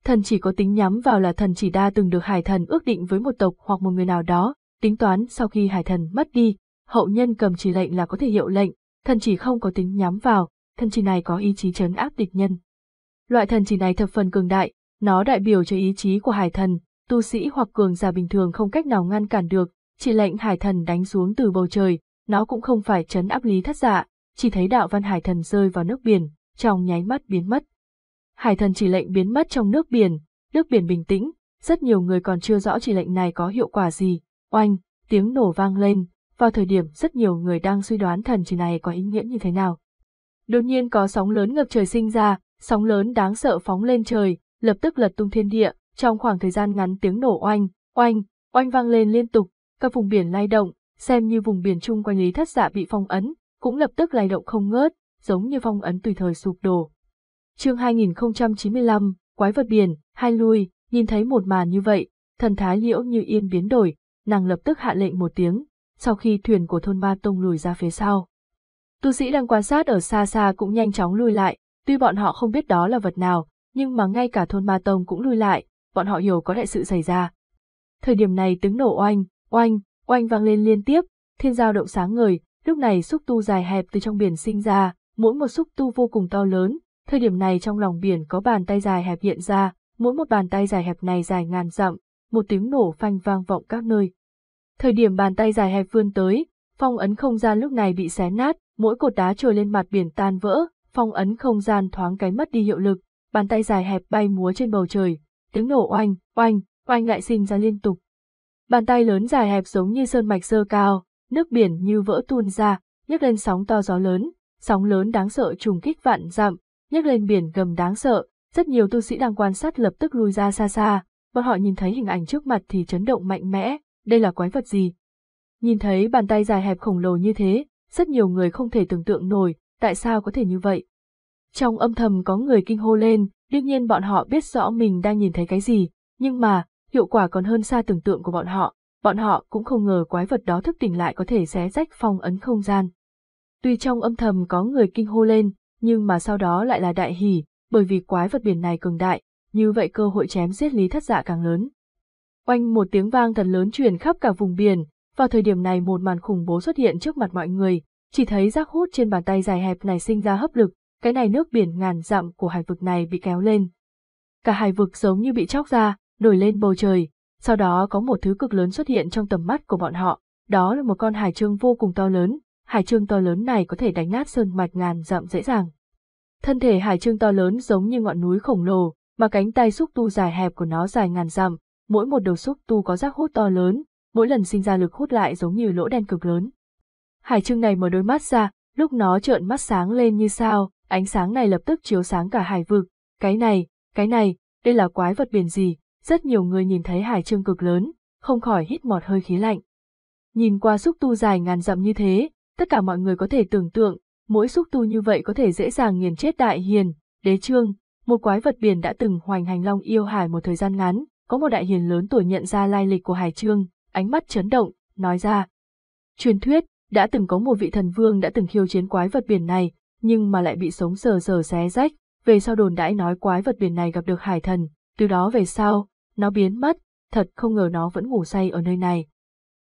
Thần chỉ có tính nhắm vào là thần chỉ đa từng được hải thần ước định với một tộc hoặc một người nào đó, tính toán sau khi hải thần mất đi, hậu nhân cầm chỉ lệnh là có thể hiệu lệnh, thần chỉ không có tính nhắm vào, thần chỉ này có ý chí chấn áp địch nhân. Loại thần chỉ này thập phần cường đại, nó đại biểu cho ý chí của hải thần, tu sĩ hoặc cường giả bình thường không cách nào ngăn cản được, chỉ lệnh hải thần đánh xuống từ bầu trời, nó cũng không phải chấn áp lý thất dạ, chỉ thấy đạo văn hải thần rơi vào nước biển, trong nháy mắt biến mất. Hải thần chỉ lệnh biến mất trong nước biển, nước biển bình tĩnh, rất nhiều người còn chưa rõ chỉ lệnh này có hiệu quả gì. Oanh, tiếng nổ vang lên, vào thời điểm rất nhiều người đang suy đoán thần chỉ này có ý nghĩa như thế nào. Đột nhiên có sóng lớn ngập trời sinh ra, sóng lớn đáng sợ phóng lên trời, lập tức lật tung thiên địa, trong khoảng thời gian ngắn tiếng nổ oanh, oanh, oanh vang lên liên tục, các vùng biển lay động, xem như vùng biển chung quanh Lý Thất Dạ bị phong ấn, cũng lập tức lay động không ngớt, giống như phong ấn tùy thời sụp đổ. Chương 2095, quái vật biển, hai lui, nhìn thấy một màn như vậy, thần thái liễu như yên biến đổi, nàng lập tức hạ lệnh một tiếng, sau khi thuyền của thôn ba Tông lùi ra phía sau. Tu sĩ đang quan sát ở xa xa cũng nhanh chóng lùi lại, tuy bọn họ không biết đó là vật nào, nhưng mà ngay cả thôn Ma Tông cũng lùi lại, bọn họ hiểu có đại sự xảy ra. Thời điểm này tiếng nổ oanh, oanh, oanh vang lên liên tiếp, thiên giao động sáng ngời, Lúc này xúc tu dài hẹp từ trong biển sinh ra, mỗi một xúc tu vô cùng to lớn, thời điểm này trong lòng biển có bàn tay dài hẹp hiện ra, mỗi một bàn tay dài hẹp này dài ngàn dặm, một tiếng nổ phanh vang vọng các nơi. Thời điểm bàn tay dài hẹp vươn tới, phong ấn không gian lúc này bị xé nát, mỗi cột đá trồi lên mặt biển tan vỡ, phong ấn không gian thoáng cái mất đi hiệu lực, bàn tay dài hẹp bay múa trên bầu trời, tiếng nổ oanh, oanh, oanh lại sinh ra liên tục. Bàn tay lớn dài hẹp giống như sơn mạch sơ cao, nước biển như vỡ tuôn ra, nhấc lên sóng to gió lớn, sóng lớn đáng sợ trùng kích vạn dặm, nhấc lên biển gầm đáng sợ, rất nhiều tu sĩ đang quan sát lập tức lùi ra xa xa, bọn họ nhìn thấy hình ảnh trước mặt thì chấn động mạnh mẽ, đây là quái vật gì? Nhìn thấy bàn tay dài hẹp khổng lồ như thế, rất nhiều người không thể tưởng tượng nổi, tại sao có thể như vậy? Trong âm thầm có người kinh hô lên, đương nhiên bọn họ biết rõ mình đang nhìn thấy cái gì, nhưng mà, hiệu quả còn hơn xa tưởng tượng của bọn họ bọn họ cũng không ngờ quái vật đó thức tỉnh lại có thể xé rách phong ấn không gian. Tuy trong âm thầm có người kinh hô lên, nhưng mà sau đó lại là đại hỉ, bởi vì quái vật biển này cường đại, như vậy cơ hội chém giết lý thất dạ càng lớn. Oanh một tiếng vang thật lớn truyền khắp cả vùng biển, vào thời điểm này một màn khủng bố xuất hiện trước mặt mọi người, chỉ thấy rác hút trên bàn tay dài hẹp này sinh ra hấp lực, cái này nước biển ngàn dặm của hải vực này bị kéo lên. Cả hải vực giống như bị chóc ra, nổi lên bầu trời, sau đó có một thứ cực lớn xuất hiện trong tầm mắt của bọn họ, đó là một con hải trương vô cùng to lớn, hải trương to lớn này có thể đánh nát sơn mạch ngàn dặm dễ dàng. Thân thể hải trương to lớn giống như ngọn núi khổng lồ, mà cánh tay xúc tu dài hẹp của nó dài ngàn dặm, mỗi một đầu xúc tu có rác hút to lớn, mỗi lần sinh ra lực hút lại giống như lỗ đen cực lớn. Hải trương này mở đôi mắt ra, lúc nó trợn mắt sáng lên như sao, ánh sáng này lập tức chiếu sáng cả hải vực, cái này, cái này, đây là quái vật biển gì, rất nhiều người nhìn thấy hải trương cực lớn, không khỏi hít một hơi khí lạnh. Nhìn qua xúc tu dài ngàn dặm như thế, tất cả mọi người có thể tưởng tượng, mỗi xúc tu như vậy có thể dễ dàng nghiền chết đại hiền, đế trương, một quái vật biển đã từng hoành hành long yêu hải một thời gian ngắn, có một đại hiền lớn tuổi nhận ra lai lịch của hải trương, ánh mắt chấn động, nói ra. Truyền thuyết, đã từng có một vị thần vương đã từng khiêu chiến quái vật biển này, nhưng mà lại bị sống sờ sờ xé rách, về sau đồn đãi nói quái vật biển này gặp được hải thần, từ đó về sau, nó biến mất, thật không ngờ nó vẫn ngủ say ở nơi này.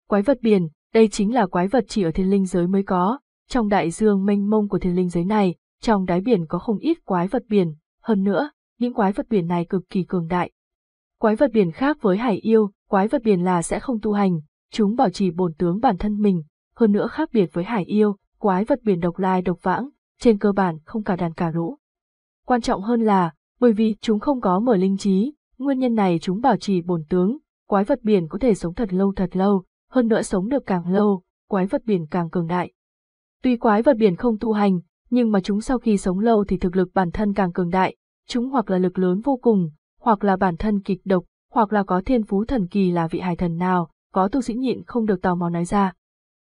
Quái vật biển, đây chính là quái vật chỉ ở thiên linh giới mới có, trong đại dương mênh mông của thiên linh giới này, trong đáy biển có không ít quái vật biển, hơn nữa, những quái vật biển này cực kỳ cường đại. Quái vật biển khác với hải yêu, quái vật biển là sẽ không tu hành, chúng bảo trì bổn tướng bản thân mình, hơn nữa khác biệt với hải yêu, quái vật biển độc lai độc vãng, trên cơ bản không cả đàn cả lũ. Quan trọng hơn là, bởi vì chúng không có mở linh trí, Nguyên nhân này chúng bảo trì bổn tướng, quái vật biển có thể sống thật lâu thật lâu, hơn nữa sống được càng lâu, quái vật biển càng cường đại. Tuy quái vật biển không tu hành, nhưng mà chúng sau khi sống lâu thì thực lực bản thân càng cường đại, chúng hoặc là lực lớn vô cùng, hoặc là bản thân kịch độc, hoặc là có thiên phú thần kỳ là vị hải thần nào, có tu sĩ nhịn không được tò mò nói ra.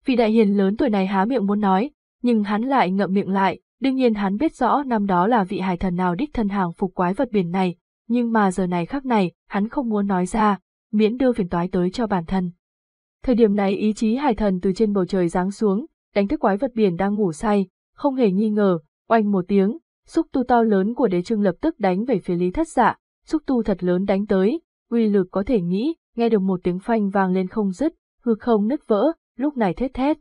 Vị đại hiền lớn tuổi này há miệng muốn nói, nhưng hắn lại ngậm miệng lại, đương nhiên hắn biết rõ năm đó là vị hải thần nào đích thân hàng phục quái vật biển này, nhưng mà giờ này khắc này, hắn không muốn nói ra, miễn đưa phiền toái tới cho bản thân. Thời điểm này ý chí hải thần từ trên bầu trời giáng xuống, đánh thức quái vật biển đang ngủ say, không hề nghi ngờ, oanh một tiếng, xúc tu to lớn của đế trưng lập tức đánh về phía lý thất dạ, xúc tu thật lớn đánh tới, uy lực có thể nghĩ, nghe được một tiếng phanh vang lên không dứt, hư không nứt vỡ, lúc này thét thét.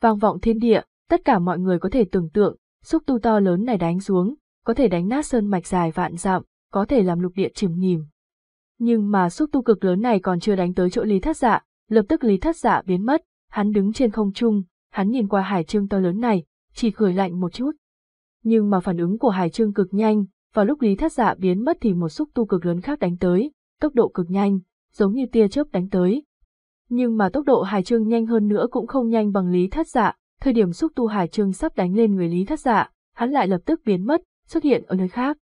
Vang vọng thiên địa, tất cả mọi người có thể tưởng tượng, xúc tu to lớn này đánh xuống, có thể đánh nát sơn mạch dài vạn dặm, có thể làm lục địa chìm nghỉm. Nhưng mà xúc tu cực lớn này còn chưa đánh tới chỗ Lý Thất Dạ, lập tức Lý Thất Dạ biến mất, hắn đứng trên không trung, hắn nhìn qua hải trương to lớn này, chỉ cười lạnh một chút. Nhưng mà phản ứng của hải trương cực nhanh, vào lúc Lý Thất Dạ biến mất thì một xúc tu cực lớn khác đánh tới, tốc độ cực nhanh, giống như tia chớp đánh tới. Nhưng mà tốc độ hải trương nhanh hơn nữa cũng không nhanh bằng Lý Thất Dạ, thời điểm xúc tu hải trương sắp đánh lên người Lý Thất Dạ, hắn lại lập tức biến mất, xuất hiện ở nơi khác.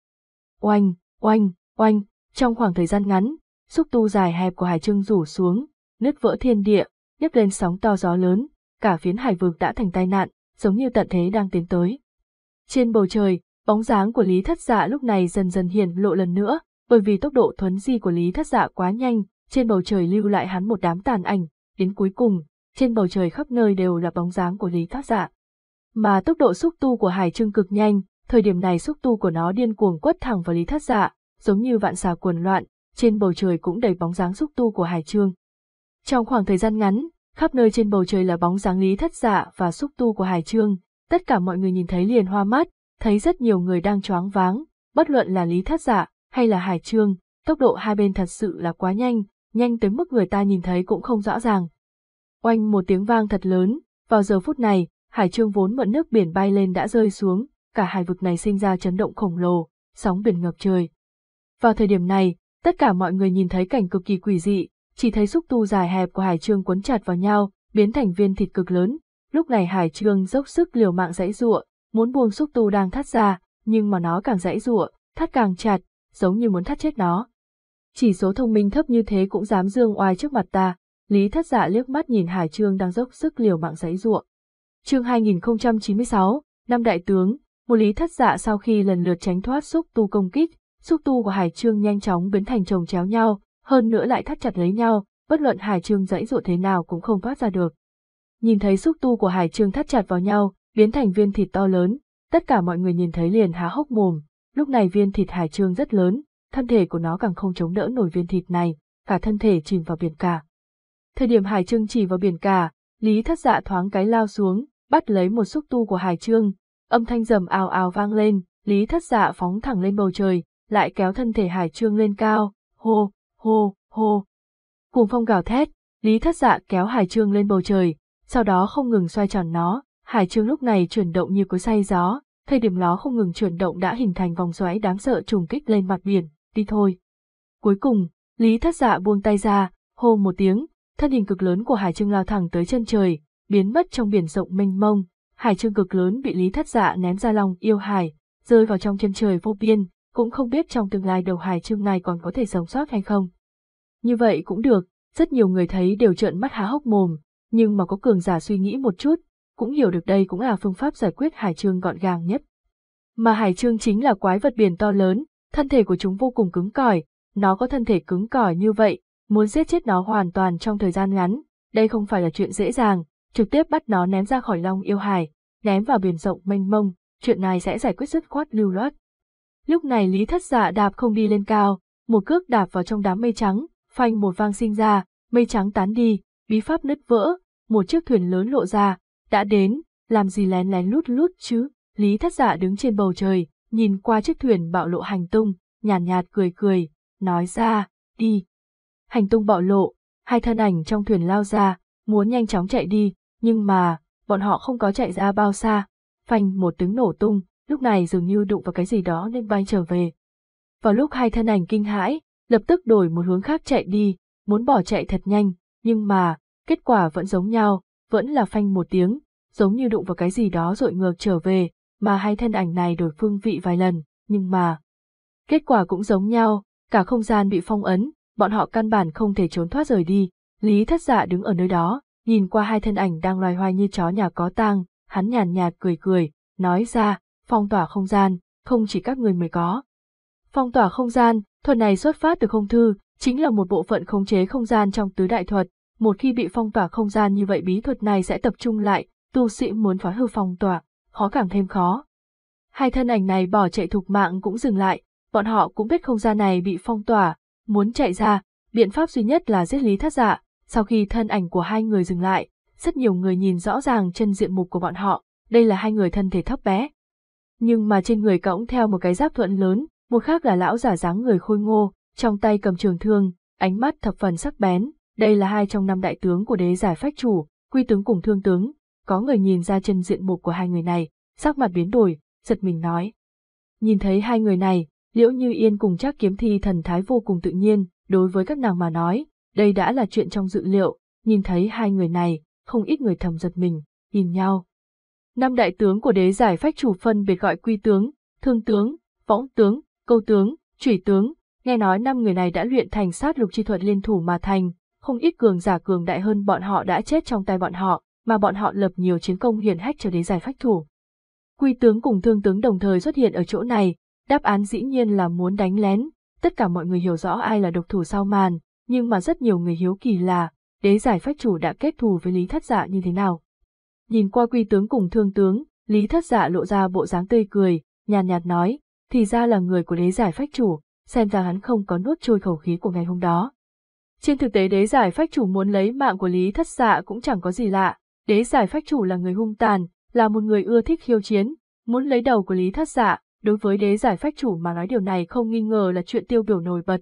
Oanh, Oanh, oanh, trong khoảng thời gian ngắn, xúc tu dài hẹp của Hải Trưng rủ xuống, nứt vỡ thiên địa, nhấp lên sóng to gió lớn, cả phiến hải vực đã thành tai nạn, giống như tận thế đang tiến tới. Trên bầu trời, bóng dáng của Lý Thất Dạ lúc này dần dần hiện lộ lần nữa, bởi vì tốc độ thuấn di của Lý Thất Dạ quá nhanh, trên bầu trời lưu lại hắn một đám tàn ảnh, đến cuối cùng, trên bầu trời khắp nơi đều là bóng dáng của Lý Thất Dạ. Mà tốc độ xúc tu của Hải Trưng cực nhanh, thời điểm này xúc tu của nó điên cuồng quất thẳng vào lý thất dạ, giống như vạn xà cuồn loạn, trên bầu trời cũng đầy bóng dáng xúc tu của Hải Trương. Trong khoảng thời gian ngắn, khắp nơi trên bầu trời là bóng dáng lý thất dạ và xúc tu của Hải Trương, tất cả mọi người nhìn thấy liền hoa mắt, thấy rất nhiều người đang choáng váng, bất luận là lý thất dạ hay là Hải Trương, tốc độ hai bên thật sự là quá nhanh, nhanh tới mức người ta nhìn thấy cũng không rõ ràng. Oanh một tiếng vang thật lớn, vào giờ phút này, Hải Trương vốn mượn nước biển bay lên đã rơi xuống, cả hai vực này sinh ra chấn động khổng lồ, sóng biển ngập trời. Vào thời điểm này, tất cả mọi người nhìn thấy cảnh cực kỳ quỷ dị, chỉ thấy xúc tu dài hẹp của hải trương quấn chặt vào nhau, biến thành viên thịt cực lớn. Lúc này hải trương dốc sức liều mạng dãy giụa, muốn buông xúc tu đang thắt ra, nhưng mà nó càng dãy giụa, thắt càng chặt, giống như muốn thắt chết nó. Chỉ số thông minh thấp như thế cũng dám dương oai trước mặt ta, Lý Thất Dạ liếc mắt nhìn Hải Trương đang dốc sức liều mạng giãy giụa. Chương 2096, năm đại tướng, một lý thất dạ sau khi lần lượt tránh thoát xúc tu công kích, xúc tu của Hải Trương nhanh chóng biến thành chồng chéo nhau, hơn nữa lại thắt chặt lấy nhau, bất luận Hải Trương dãy dụ thế nào cũng không thoát ra được. Nhìn thấy xúc tu của Hải Trương thắt chặt vào nhau, biến thành viên thịt to lớn, tất cả mọi người nhìn thấy liền há hốc mồm, lúc này viên thịt Hải Trương rất lớn, thân thể của nó càng không chống đỡ nổi viên thịt này, cả thân thể chìm vào biển cả. Thời điểm Hải Trương chỉ vào biển cả, Lý Thất Dạ thoáng cái lao xuống, bắt lấy một xúc tu của Hải Trương, Âm thanh rầm ào ào vang lên, Lý Thất Dạ phóng thẳng lên bầu trời, lại kéo thân thể Hải Trương lên cao, hô, hô, hô. Cuồng phong gào thét, Lý Thất Dạ kéo Hải Trương lên bầu trời, sau đó không ngừng xoay tròn nó, Hải Trương lúc này chuyển động như cối xay gió, thời điểm nó không ngừng chuyển động đã hình thành vòng xoáy đáng sợ trùng kích lên mặt biển, đi thôi. Cuối cùng, Lý Thất Dạ buông tay ra, hô một tiếng, thân hình cực lớn của Hải Trương lao thẳng tới chân trời, biến mất trong biển rộng mênh mông, hải trương cực lớn bị lý thất dạ ném ra lòng yêu hải, rơi vào trong chân trời vô biên, cũng không biết trong tương lai đầu hải trương này còn có thể sống sót hay không. Như vậy cũng được, rất nhiều người thấy đều trợn mắt há hốc mồm, nhưng mà có cường giả suy nghĩ một chút, cũng hiểu được đây cũng là phương pháp giải quyết hải trương gọn gàng nhất. Mà hải trương chính là quái vật biển to lớn, thân thể của chúng vô cùng cứng cỏi, nó có thân thể cứng cỏi như vậy, muốn giết chết nó hoàn toàn trong thời gian ngắn, đây không phải là chuyện dễ dàng, trực tiếp bắt nó ném ra khỏi Long Yêu Hải, ném vào biển rộng mênh mông, chuyện này sẽ giải quyết dứt khoát lưu loát. Lúc này Lý Thất Dạ đạp không đi lên cao, một cước đạp vào trong đám mây trắng, phanh một vang sinh ra, mây trắng tán đi, bí pháp nứt vỡ, một chiếc thuyền lớn lộ ra, đã đến, làm gì lén lén lút lút chứ, Lý Thất Dạ đứng trên bầu trời, nhìn qua chiếc thuyền bạo lộ hành tung, nhàn nhạt, nhạt cười cười, nói ra, đi. Hành tung bạo lộ, hai thân ảnh trong thuyền lao ra, muốn nhanh chóng chạy đi, nhưng mà, bọn họ không có chạy ra bao xa. Phanh một tiếng nổ tung, lúc này dường như đụng vào cái gì đó nên bay trở về. Vào lúc hai thân ảnh kinh hãi, lập tức đổi một hướng khác chạy đi, muốn bỏ chạy thật nhanh, nhưng mà, kết quả vẫn giống nhau, vẫn là phanh một tiếng, giống như đụng vào cái gì đó rồi ngược trở về, mà hai thân ảnh này đổi phương vị vài lần, nhưng mà... Kết quả cũng giống nhau, cả không gian bị phong ấn, bọn họ căn bản không thể trốn thoát rời đi, Lý thất dạ đứng ở nơi đó, nhìn qua hai thân ảnh đang loài hoài như chó nhà có tang, hắn nhàn nhạt cười cười, nói ra, phong tỏa không gian, không chỉ các người mới có. Phong tỏa không gian, thuật này xuất phát từ không thư, chính là một bộ phận khống chế không gian trong tứ đại thuật, một khi bị phong tỏa không gian như vậy bí thuật này sẽ tập trung lại, tu sĩ muốn phá hư phong tỏa, khó càng thêm khó. Hai thân ảnh này bỏ chạy thục mạng cũng dừng lại, bọn họ cũng biết không gian này bị phong tỏa, muốn chạy ra, biện pháp duy nhất là giết lý thất dạ, sau khi thân ảnh của hai người dừng lại, rất nhiều người nhìn rõ ràng chân diện mục của bọn họ, đây là hai người thân thể thấp bé. Nhưng mà trên người cõng theo một cái giáp thuận lớn, một khác là lão giả dáng người khôi ngô, trong tay cầm trường thương, ánh mắt thập phần sắc bén, đây là hai trong năm đại tướng của đế giải phách chủ, quy tướng cùng thương tướng, có người nhìn ra chân diện mục của hai người này, sắc mặt biến đổi, giật mình nói. Nhìn thấy hai người này, liễu như yên cùng chắc kiếm thi thần thái vô cùng tự nhiên, đối với các nàng mà nói, đây đã là chuyện trong dự liệu, nhìn thấy hai người này, không ít người thầm giật mình, nhìn nhau. Năm đại tướng của đế giải phách chủ phân biệt gọi quy tướng, thương tướng, võng tướng, câu tướng, chủy tướng, nghe nói năm người này đã luyện thành sát lục chi thuật liên thủ mà thành, không ít cường giả cường đại hơn bọn họ đã chết trong tay bọn họ, mà bọn họ lập nhiều chiến công hiển hách cho đế giải phách thủ. Quy tướng cùng thương tướng đồng thời xuất hiện ở chỗ này, đáp án dĩ nhiên là muốn đánh lén, tất cả mọi người hiểu rõ ai là độc thủ sau màn, nhưng mà rất nhiều người hiếu kỳ là, đế giải phách chủ đã kết thù với Lý Thất Dạ như thế nào. Nhìn qua quy tướng cùng thương tướng, Lý Thất Dạ lộ ra bộ dáng tươi cười, nhàn nhạt, nhạt nói, thì ra là người của đế giải phách chủ, xem ra hắn không có nuốt trôi khẩu khí của ngày hôm đó. Trên thực tế đế giải phách chủ muốn lấy mạng của Lý Thất Dạ cũng chẳng có gì lạ, đế giải phách chủ là người hung tàn, là một người ưa thích khiêu chiến, muốn lấy đầu của Lý Thất Dạ, đối với đế giải phách chủ mà nói điều này không nghi ngờ là chuyện tiêu biểu nổi bật,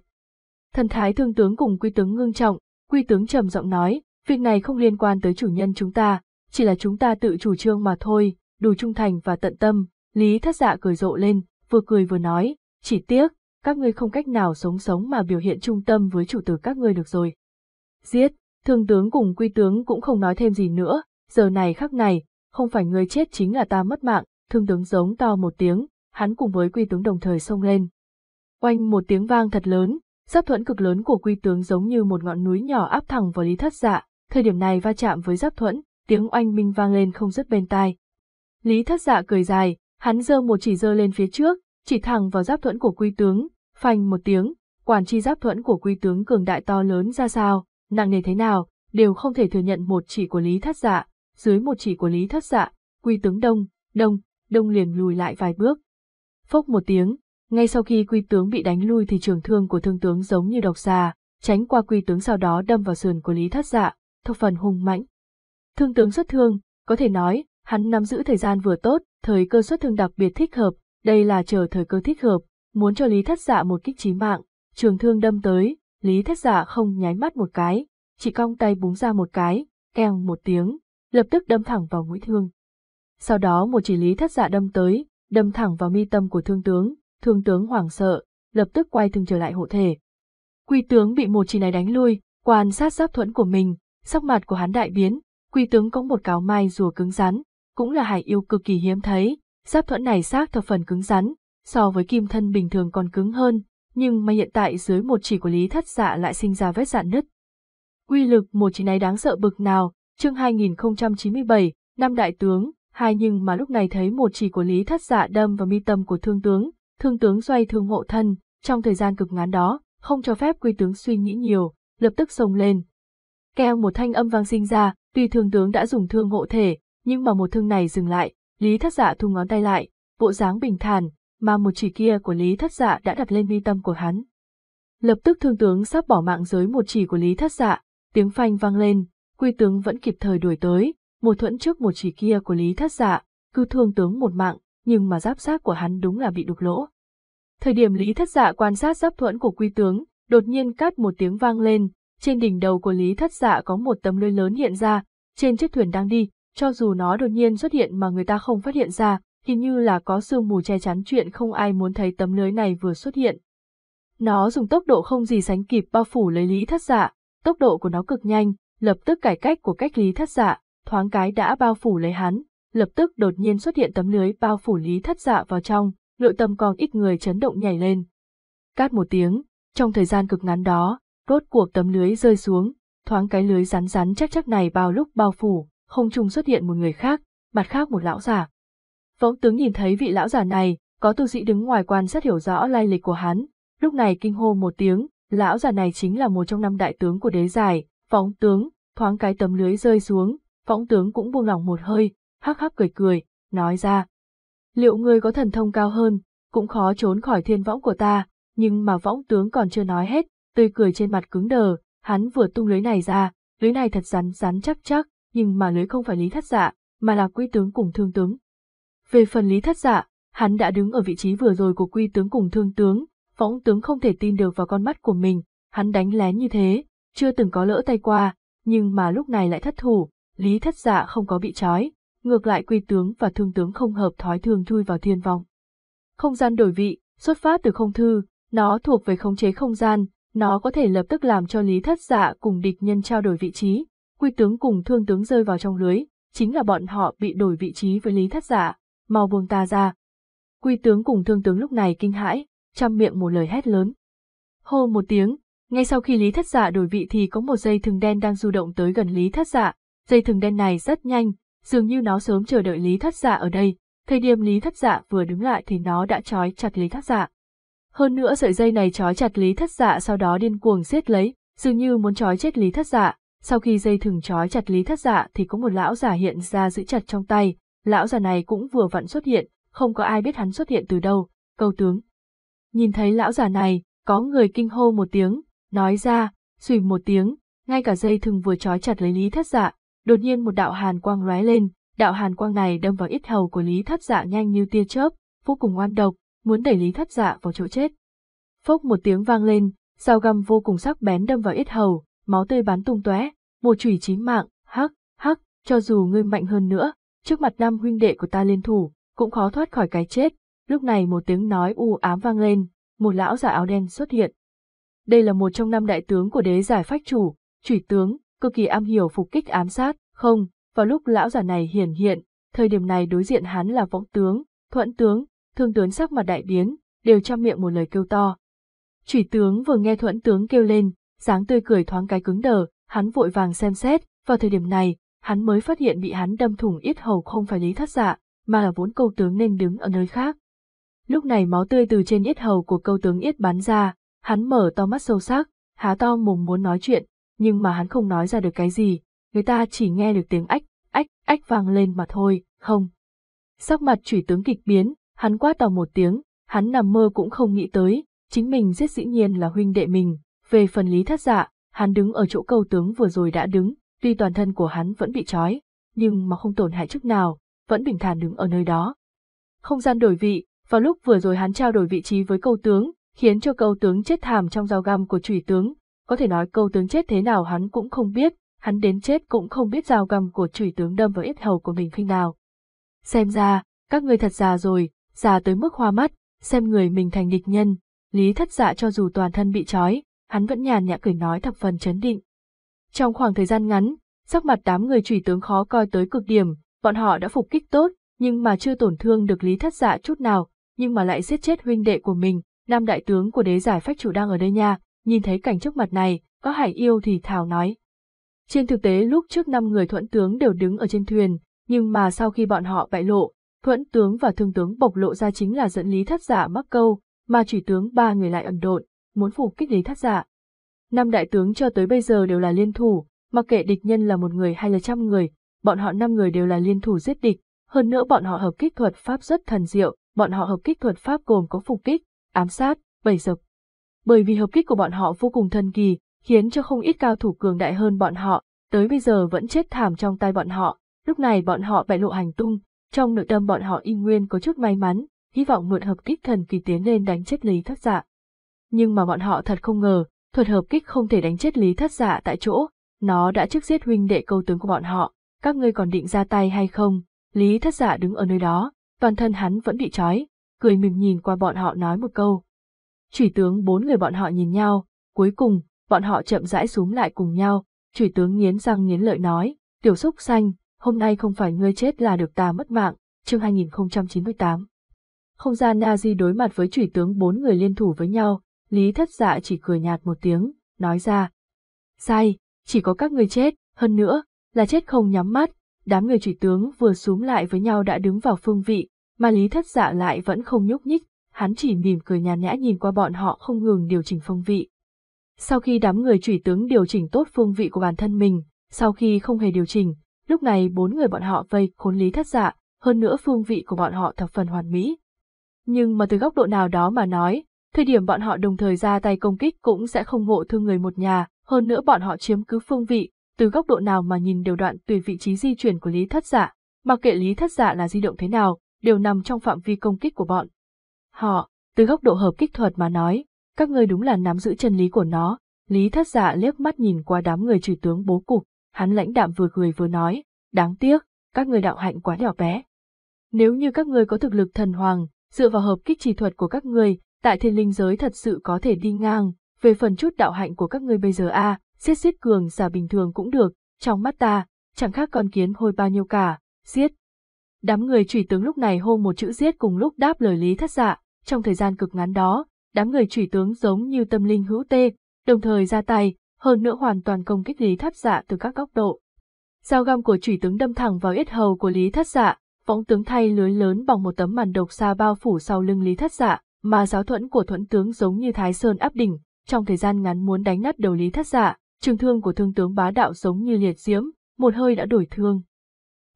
Thần thái thương tướng cùng quy tướng ngưng trọng, quy tướng trầm giọng nói, việc này không liên quan tới chủ nhân chúng ta, chỉ là chúng ta tự chủ trương mà thôi, đủ trung thành và tận tâm, Lý thất dạ cười rộ lên, vừa cười vừa nói, chỉ tiếc, các ngươi không cách nào sống sống mà biểu hiện trung tâm với chủ tử các ngươi được rồi. Giết, thương tướng cùng quy tướng cũng không nói thêm gì nữa, giờ này khắc này, không phải ngươi chết chính là ta mất mạng, thương tướng giống to một tiếng, hắn cùng với quy tướng đồng thời xông lên. quanh một tiếng vang thật lớn, Giáp thuẫn cực lớn của quy tướng giống như một ngọn núi nhỏ áp thẳng vào Lý Thất Dạ, thời điểm này va chạm với giáp thuẫn, tiếng oanh minh vang lên không dứt bên tai. Lý Thất Dạ cười dài, hắn giơ một chỉ giơ lên phía trước, chỉ thẳng vào giáp thuẫn của quy tướng, phanh một tiếng, quản chi giáp thuẫn của quy tướng cường đại to lớn ra sao, nặng nề thế nào, đều không thể thừa nhận một chỉ của Lý Thất Dạ, dưới một chỉ của Lý Thất Dạ, quy tướng đông, đông, đông liền lùi lại vài bước. Phốc một tiếng, ngay sau khi quy tướng bị đánh lui thì trường thương của thương tướng giống như độc xà, tránh qua quy tướng sau đó đâm vào sườn của Lý Thất Dạ, thập phần hung mãnh. Thương tướng xuất thương, có thể nói, hắn nắm giữ thời gian vừa tốt, thời cơ xuất thương đặc biệt thích hợp, đây là chờ thời cơ thích hợp, muốn cho Lý Thất Dạ một kích chí mạng, trường thương đâm tới, Lý Thất Dạ không nháy mắt một cái, chỉ cong tay búng ra một cái, keng một tiếng, lập tức đâm thẳng vào mũi thương. Sau đó một chỉ Lý Thất Dạ đâm tới, đâm thẳng vào mi tâm của thương tướng, thương tướng hoảng sợ, lập tức quay thường trở lại hộ thể. Quy tướng bị một chỉ này đánh lui, quan sát giáp thuẫn của mình, sắc mặt của hắn đại biến, quy tướng có một cáo mai rùa cứng rắn, cũng là hải yêu cực kỳ hiếm thấy, giáp thuẫn này xác thập phần cứng rắn, so với kim thân bình thường còn cứng hơn, nhưng mà hiện tại dưới một chỉ của lý thất dạ lại sinh ra vết dạn nứt. Quy lực một chỉ này đáng sợ bực nào, chương 2097, năm đại tướng, hai nhưng mà lúc này thấy một chỉ của lý thất dạ đâm vào mi tâm của thương tướng, thương tướng xoay thương hộ thân, trong thời gian cực ngắn đó, không cho phép quy tướng suy nghĩ nhiều, lập tức xông lên. Keo một thanh âm vang sinh ra, tuy thương tướng đã dùng thương hộ thể, nhưng mà một thương này dừng lại, Lý Thất Dạ thu ngón tay lại, bộ dáng bình thản, mà một chỉ kia của Lý Thất Dạ đã đặt lên mi tâm của hắn. Lập tức thương tướng sắp bỏ mạng dưới một chỉ của Lý Thất Dạ, tiếng phanh vang lên, quy tướng vẫn kịp thời đuổi tới, một thuẫn trước một chỉ kia của Lý Thất Dạ, cứ thương tướng một mạng, nhưng mà giáp sát của hắn đúng là bị đục lỗ. Thời điểm Lý Thất Dạ quan sát giáp thuẫn của quy tướng, đột nhiên cát một tiếng vang lên, trên đỉnh đầu của Lý Thất Dạ có một tấm lưới lớn hiện ra, trên chiếc thuyền đang đi, cho dù nó đột nhiên xuất hiện mà người ta không phát hiện ra, thì như là có sương mù che chắn chuyện không ai muốn thấy tấm lưới này vừa xuất hiện. Nó dùng tốc độ không gì sánh kịp bao phủ lấy Lý Thất Dạ, tốc độ của nó cực nhanh, lập tức cải cách của cách Lý Thất Dạ, thoáng cái đã bao phủ lấy hắn, lập tức đột nhiên xuất hiện tấm lưới bao phủ Lý Thất Dạ vào trong, nội tâm còn ít người chấn động nhảy lên. Cát một tiếng, trong thời gian cực ngắn đó, rốt cuộc tấm lưới rơi xuống, thoáng cái lưới rắn rắn chắc chắc này bao lúc bao phủ, không trung xuất hiện một người khác, mặt khác một lão giả. Võng tướng nhìn thấy vị lão giả này, có tu sĩ đứng ngoài quan sát hiểu rõ lai lịch của hắn, lúc này kinh hô một tiếng, lão già này chính là một trong năm đại tướng của đế giải, phóng tướng, thoáng cái tấm lưới rơi xuống, phóng tướng cũng buông lỏng một hơi, hắc hắc cười cười, nói ra, Liệu ngươi có thần thông cao hơn, cũng khó trốn khỏi thiên võng của ta, nhưng mà võng tướng còn chưa nói hết, tươi cười trên mặt cứng đờ, hắn vừa tung lưới này ra, lưới này thật rắn rắn chắc chắc, nhưng mà lưới không phải lý thất dạ, mà là quy tướng cùng thương tướng. Về phần lý thất dạ, hắn đã đứng ở vị trí vừa rồi của quy tướng cùng thương tướng, võng tướng không thể tin được vào con mắt của mình, hắn đánh lén như thế, chưa từng có lỡ tay qua, nhưng mà lúc này lại thất thủ, lý thất dạ không có bị trói, ngược lại quy tướng và thương tướng không hợp thói thường chui vào thiên vong. Không gian đổi vị, xuất phát từ không thư, nó thuộc về khống chế không gian, nó có thể lập tức làm cho lý thất dạ cùng địch nhân trao đổi vị trí, quy tướng cùng thương tướng rơi vào trong lưới, chính là bọn họ bị đổi vị trí với lý thất dạ, mau buông ta ra. Quy tướng cùng thương tướng lúc này kinh hãi, chăm miệng một lời hét lớn. Hô một tiếng, ngay sau khi lý thất dạ đổi vị thì có một dây thừng đen đang du động tới gần lý thất dạ, dây thừng đen này rất nhanh, dường như nó sớm chờ đợi Lý Thất Dạ ở đây, thời điểm Lý Thất Dạ vừa đứng lại thì nó đã trói chặt Lý Thất Dạ. Hơn nữa sợi dây này trói chặt Lý Thất Dạ sau đó điên cuồng siết lấy, dường như muốn trói chết Lý Thất Dạ. Sau khi dây thừng trói chặt Lý Thất Dạ thì có một lão già hiện ra giữ chặt trong tay, lão già này cũng vừa vặn xuất hiện, không có ai biết hắn xuất hiện từ đâu, câu tướng. Nhìn thấy lão già này, có người kinh hô một tiếng, nói ra, xùy một tiếng, ngay cả dây thừng vừa trói chặt lấy Lý Thất Dạ, đột nhiên một đạo hàn quang lóe lên, đạo hàn quang này đâm vào ít hầu của Lý Thất Dạ nhanh như tia chớp, vô cùng oan độc, muốn đẩy Lý Thất Dạ vào chỗ chết. Phốc một tiếng vang lên, dao găm vô cùng sắc bén đâm vào ít hầu, máu tươi bắn tung tóe, một chủy chí mạng, hắc, hắc, cho dù ngươi mạnh hơn nữa, trước mặt năm huynh đệ của ta liên thủ, cũng khó thoát khỏi cái chết. Lúc này một tiếng nói u ám vang lên, một lão giả áo đen xuất hiện. Đây là một trong năm đại tướng của đế giải phách chủ, chủy tướng, cực kỳ am hiểu phục kích ám sát, không, vào lúc lão giả này hiển hiện, thời điểm này đối diện hắn là võng tướng, thuận tướng, thương tướng sắc mặt đại biến, đều trong miệng một lời kêu to. Chủy tướng vừa nghe thuận tướng kêu lên, dáng tươi cười thoáng cái cứng đờ, hắn vội vàng xem xét, vào thời điểm này, hắn mới phát hiện bị hắn đâm thủng yết hầu không phải lý thất dạ, mà là vốn câu tướng nên đứng ở nơi khác. Lúc này máu tươi từ trên yết hầu của câu tướng yết bắn ra, hắn mở to mắt sâu sắc, há to mồm muốn nói chuyện, nhưng mà hắn không nói ra được cái gì, người ta chỉ nghe được tiếng ách, ách, ách vang lên mà thôi, không. Sắc mặt chủy tướng kịch biến, hắn quát tỏ một tiếng, hắn nằm mơ cũng không nghĩ tới, chính mình giết dĩ nhiên là huynh đệ mình, về phần lý thất dạ, hắn đứng ở chỗ câu tướng vừa rồi đã đứng, tuy toàn thân của hắn vẫn bị trói, nhưng mà không tổn hại chút nào, vẫn bình thản đứng ở nơi đó. Không gian đổi vị, vào lúc vừa rồi hắn trao đổi vị trí với câu tướng, khiến cho câu tướng chết thảm trong dao găm của chủy tướng, có thể nói câu tướng chết thế nào hắn cũng không biết, hắn đến chết cũng không biết dao găm của chủy tướng đâm vào ít hầu của mình khi nào. Xem ra, các người thật già rồi, già tới mức hoa mắt, xem người mình thành địch nhân, lý thất dạ cho dù toàn thân bị trói, hắn vẫn nhàn nhã cười nói thập phần chấn định. Trong khoảng thời gian ngắn, sắc mặt đám người chủy tướng khó coi tới cực điểm, bọn họ đã phục kích tốt, nhưng mà chưa tổn thương được lý thất dạ chút nào, nhưng mà lại giết chết huynh đệ của mình, nam đại tướng của đế giải phách chủ đang ở đây nha, Nhìn thấy cảnh trước mặt này, có hải yêu thì thảo nói. Trên thực tế lúc trước năm người thuẫn tướng đều đứng ở trên thuyền, nhưng mà sau khi bọn họ bại lộ, thuẫn tướng và thương tướng bộc lộ ra chính là dẫn lý thất giả mắc câu, mà chỉ tướng ba người lại ẩn độn, muốn phục kích lý thất giả. Năm đại tướng cho tới bây giờ đều là liên thủ, mặc kệ địch nhân là một người hay là trăm người, bọn họ năm người đều là liên thủ giết địch, hơn nữa bọn họ hợp kích thuật pháp rất thần diệu, bọn họ hợp kích thuật pháp gồm có phục kích, ám sát, bảy dập, bởi vì hợp kích của bọn họ vô cùng thần kỳ, khiến cho không ít cao thủ cường đại hơn bọn họ, tới bây giờ vẫn chết thảm trong tay bọn họ. Lúc này bọn họ bại lộ hành tung, trong nội tâm bọn họ y nguyên có chút may mắn, hy vọng mượn hợp kích thần kỳ tiến lên đánh chết Lý Thất Dạ. Nhưng mà bọn họ thật không ngờ, thuật hợp kích không thể đánh chết Lý Thất Dạ tại chỗ, nó đã trước giết huynh đệ câu tướng của bọn họ, các ngươi còn định ra tay hay không? Lý Thất Dạ đứng ở nơi đó, toàn thân hắn vẫn bị trói, cười mỉm nhìn qua bọn họ nói một câu, Chủy tướng bốn người bọn họ nhìn nhau, cuối cùng, bọn họ chậm rãi xuống lại cùng nhau, chủy tướng nghiến răng nghiến lợi nói, tiểu xúc xanh, hôm nay không phải ngươi chết là được ta mất mạng, chương 2098. Không gian Nazi đối mặt với chủy tướng bốn người liên thủ với nhau, Lý thất dạ chỉ cười nhạt một tiếng, nói ra. Sai, chỉ có các người chết, hơn nữa, là chết không nhắm mắt, đám người chủy tướng vừa xuống lại với nhau đã đứng vào phương vị, mà Lý thất dạ lại vẫn không nhúc nhích, hắn chỉ mỉm cười nhàn nhã nhìn qua bọn họ không ngừng điều chỉnh phong vị. Sau khi đám người chủy tướng điều chỉnh tốt phương vị của bản thân mình, sau khi không hề điều chỉnh, lúc này bốn người bọn họ vây khốn lý thất dạ, hơn nữa phương vị của bọn họ thập phần hoàn mỹ. Nhưng mà từ góc độ nào đó mà nói, thời điểm bọn họ đồng thời ra tay công kích cũng sẽ không ngộ thương người một nhà, hơn nữa bọn họ chiếm cứ phương vị, từ góc độ nào mà nhìn đều đoạn tùy vị trí di chuyển của lý thất dạ, mặc kệ lý thất dạ là di động thế nào, đều nằm trong phạm vi công kích của bọn. Họ, từ góc độ hợp kích thuật mà nói, các ngươi đúng là nắm giữ chân lý của nó, Lý Thất Dạ liếc mắt nhìn qua đám người trừ tướng bố cục, hắn lãnh đạm vừa cười vừa nói, đáng tiếc, các ngươi đạo hạnh quá nhỏ bé. Nếu như các ngươi có thực lực thần hoàng, dựa vào hợp kích chỉ thuật của các ngươi, tại thiên linh giới thật sự có thể đi ngang, về phần chút đạo hạnh của các ngươi bây giờ a, à, giết cường giả bình thường cũng được, trong mắt ta, chẳng khác con kiến hôi bao nhiêu cả, giết. Đám người trùy tướng lúc này hô một chữ giết cùng lúc đáp lời Lý Thất Dạ, trong thời gian cực ngắn đó, đám người chủy tướng giống như tâm linh hữu tê, đồng thời ra tay, hơn nữa hoàn toàn công kích Lý Thất Dạ từ các góc độ. Dao găm của chủy tướng đâm thẳng vào yết hầu của Lý Thất Dạ, võng tướng thay lưới lớn bằng một tấm màn độc xa bao phủ sau lưng Lý Thất Dạ, mà giáo thuẫn của thuẫn tướng giống như Thái Sơn áp đỉnh, trong thời gian ngắn muốn đánh nát đầu Lý Thất Dạ, trường thương của thương tướng bá đạo giống như liệt diễm, một hơi đã đổi thương.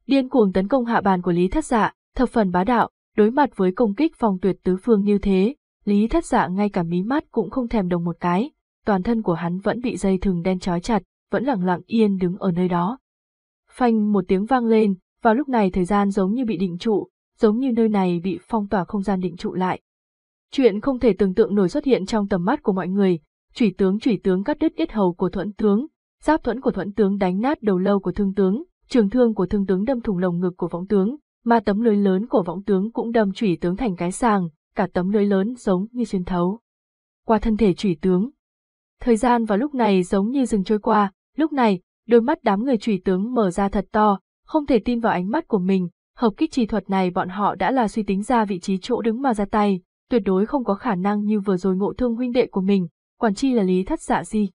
Điên cuồng tấn công hạ bàn của Lý Thất Dạ, thập phần bá đạo, Đối mặt với công kích phòng tuyệt tứ phương như thế, Lý thất dạ ngay cả mí mắt cũng không thèm đồng một cái, toàn thân của hắn vẫn bị dây thừng đen trói chặt, vẫn lặng lặng yên đứng ở nơi đó. Phanh một tiếng vang lên, vào lúc này thời gian giống như bị định trụ, giống như nơi này bị phong tỏa không gian định trụ lại. Chuyện không thể tưởng tượng nổi xuất hiện trong tầm mắt của mọi người, chủy tướng chủy tướng cắt đứt yết hầu của thuẫn tướng, giáp thuẫn của thuẫn tướng đánh nát đầu lâu của thương tướng, trường thương của thương tướng đâm thủng lồng ngực của võng tướng, mà tấm lưới lớn của võng tướng cũng đâm chủy tướng thành cái sàng, cả tấm lưới lớn giống như xuyên thấu. Qua thân thể chủy tướng. Thời gian vào lúc này giống như dừng trôi qua, lúc này, đôi mắt đám người chủy tướng mở ra thật to, không thể tin vào ánh mắt của mình, hợp kích trì thuật này bọn họ đã là suy tính ra vị trí chỗ đứng mà ra tay, tuyệt đối không có khả năng như vừa rồi ngộ thương huynh đệ của mình, quản chi là lý thất dạ gì.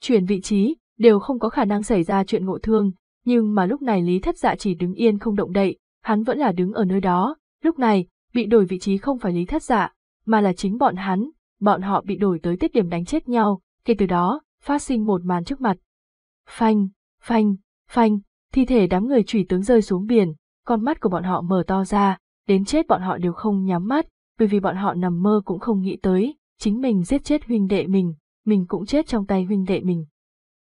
Chuyển vị trí, đều không có khả năng xảy ra chuyện ngộ thương, nhưng mà lúc này lý thất dạ chỉ đứng yên không động đậy, hắn vẫn là đứng ở nơi đó, lúc này, bị đổi vị trí không phải lý thất dạ, mà là chính bọn hắn, bọn họ bị đổi tới tiết điểm đánh chết nhau, kể từ đó, phát sinh một màn trước mặt. Phanh, phanh, phanh, thi thể đám người chủy tướng rơi xuống biển, con mắt của bọn họ mở to ra, đến chết bọn họ đều không nhắm mắt, bởi vì bọn họ nằm mơ cũng không nghĩ tới, chính mình giết chết huynh đệ mình, mình cũng chết trong tay huynh đệ mình.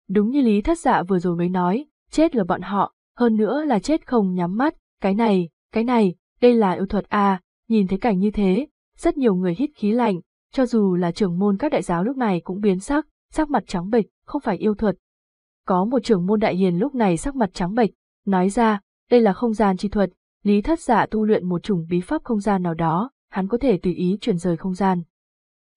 Đúng như Lý Thất Dạ vừa rồi mới nói, chết là bọn họ, hơn nữa là chết không nhắm mắt, cái này, cái này, đây là yêu thuật à, nhìn thấy cảnh như thế, rất nhiều người hít khí lạnh, cho dù là trưởng môn các đại giáo lúc này cũng biến sắc, sắc mặt trắng bệch, không phải yêu thuật. Có một trưởng môn đại hiền lúc này sắc mặt trắng bệch, nói ra, đây là không gian chi thuật, lý thất giả tu luyện một chủng bí pháp không gian nào đó, hắn có thể tùy ý chuyển rời không gian.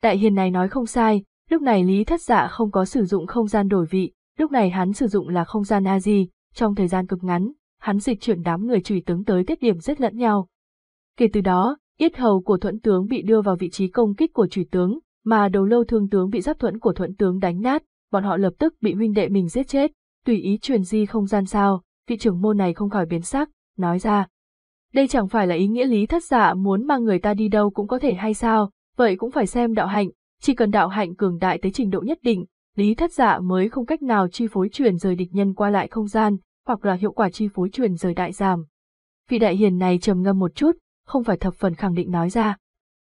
Đại hiền này nói không sai, lúc này lý thất giả không có sử dụng không gian đổi vị, lúc này hắn sử dụng là không gian a di, trong thời gian cực ngắn, hắn dịch chuyển đám người chủy tướng tới tiết điểm giết lẫn nhau. Kể từ đó, yết hầu của thuận tướng bị đưa vào vị trí công kích của chủy tướng, mà đầu lâu thương tướng bị giáp thuẫn của thuận tướng đánh nát, bọn họ lập tức bị huynh đệ mình giết chết, tùy ý truyền di không gian sao, vị trưởng môn này không khỏi biến sắc, nói ra. Đây chẳng phải là ý nghĩa lý thất giả dạ muốn mang người ta đi đâu cũng có thể hay sao, vậy cũng phải xem đạo hạnh, chỉ cần đạo hạnh cường đại tới trình độ nhất định, lý thất giả dạ mới không cách nào chi phối truyền rời địch nhân qua lại không gian, hoặc là hiệu quả chi phối truyền rời đại giảm. Vị đại hiền này trầm ngâm một chút, không phải thập phần khẳng định nói ra.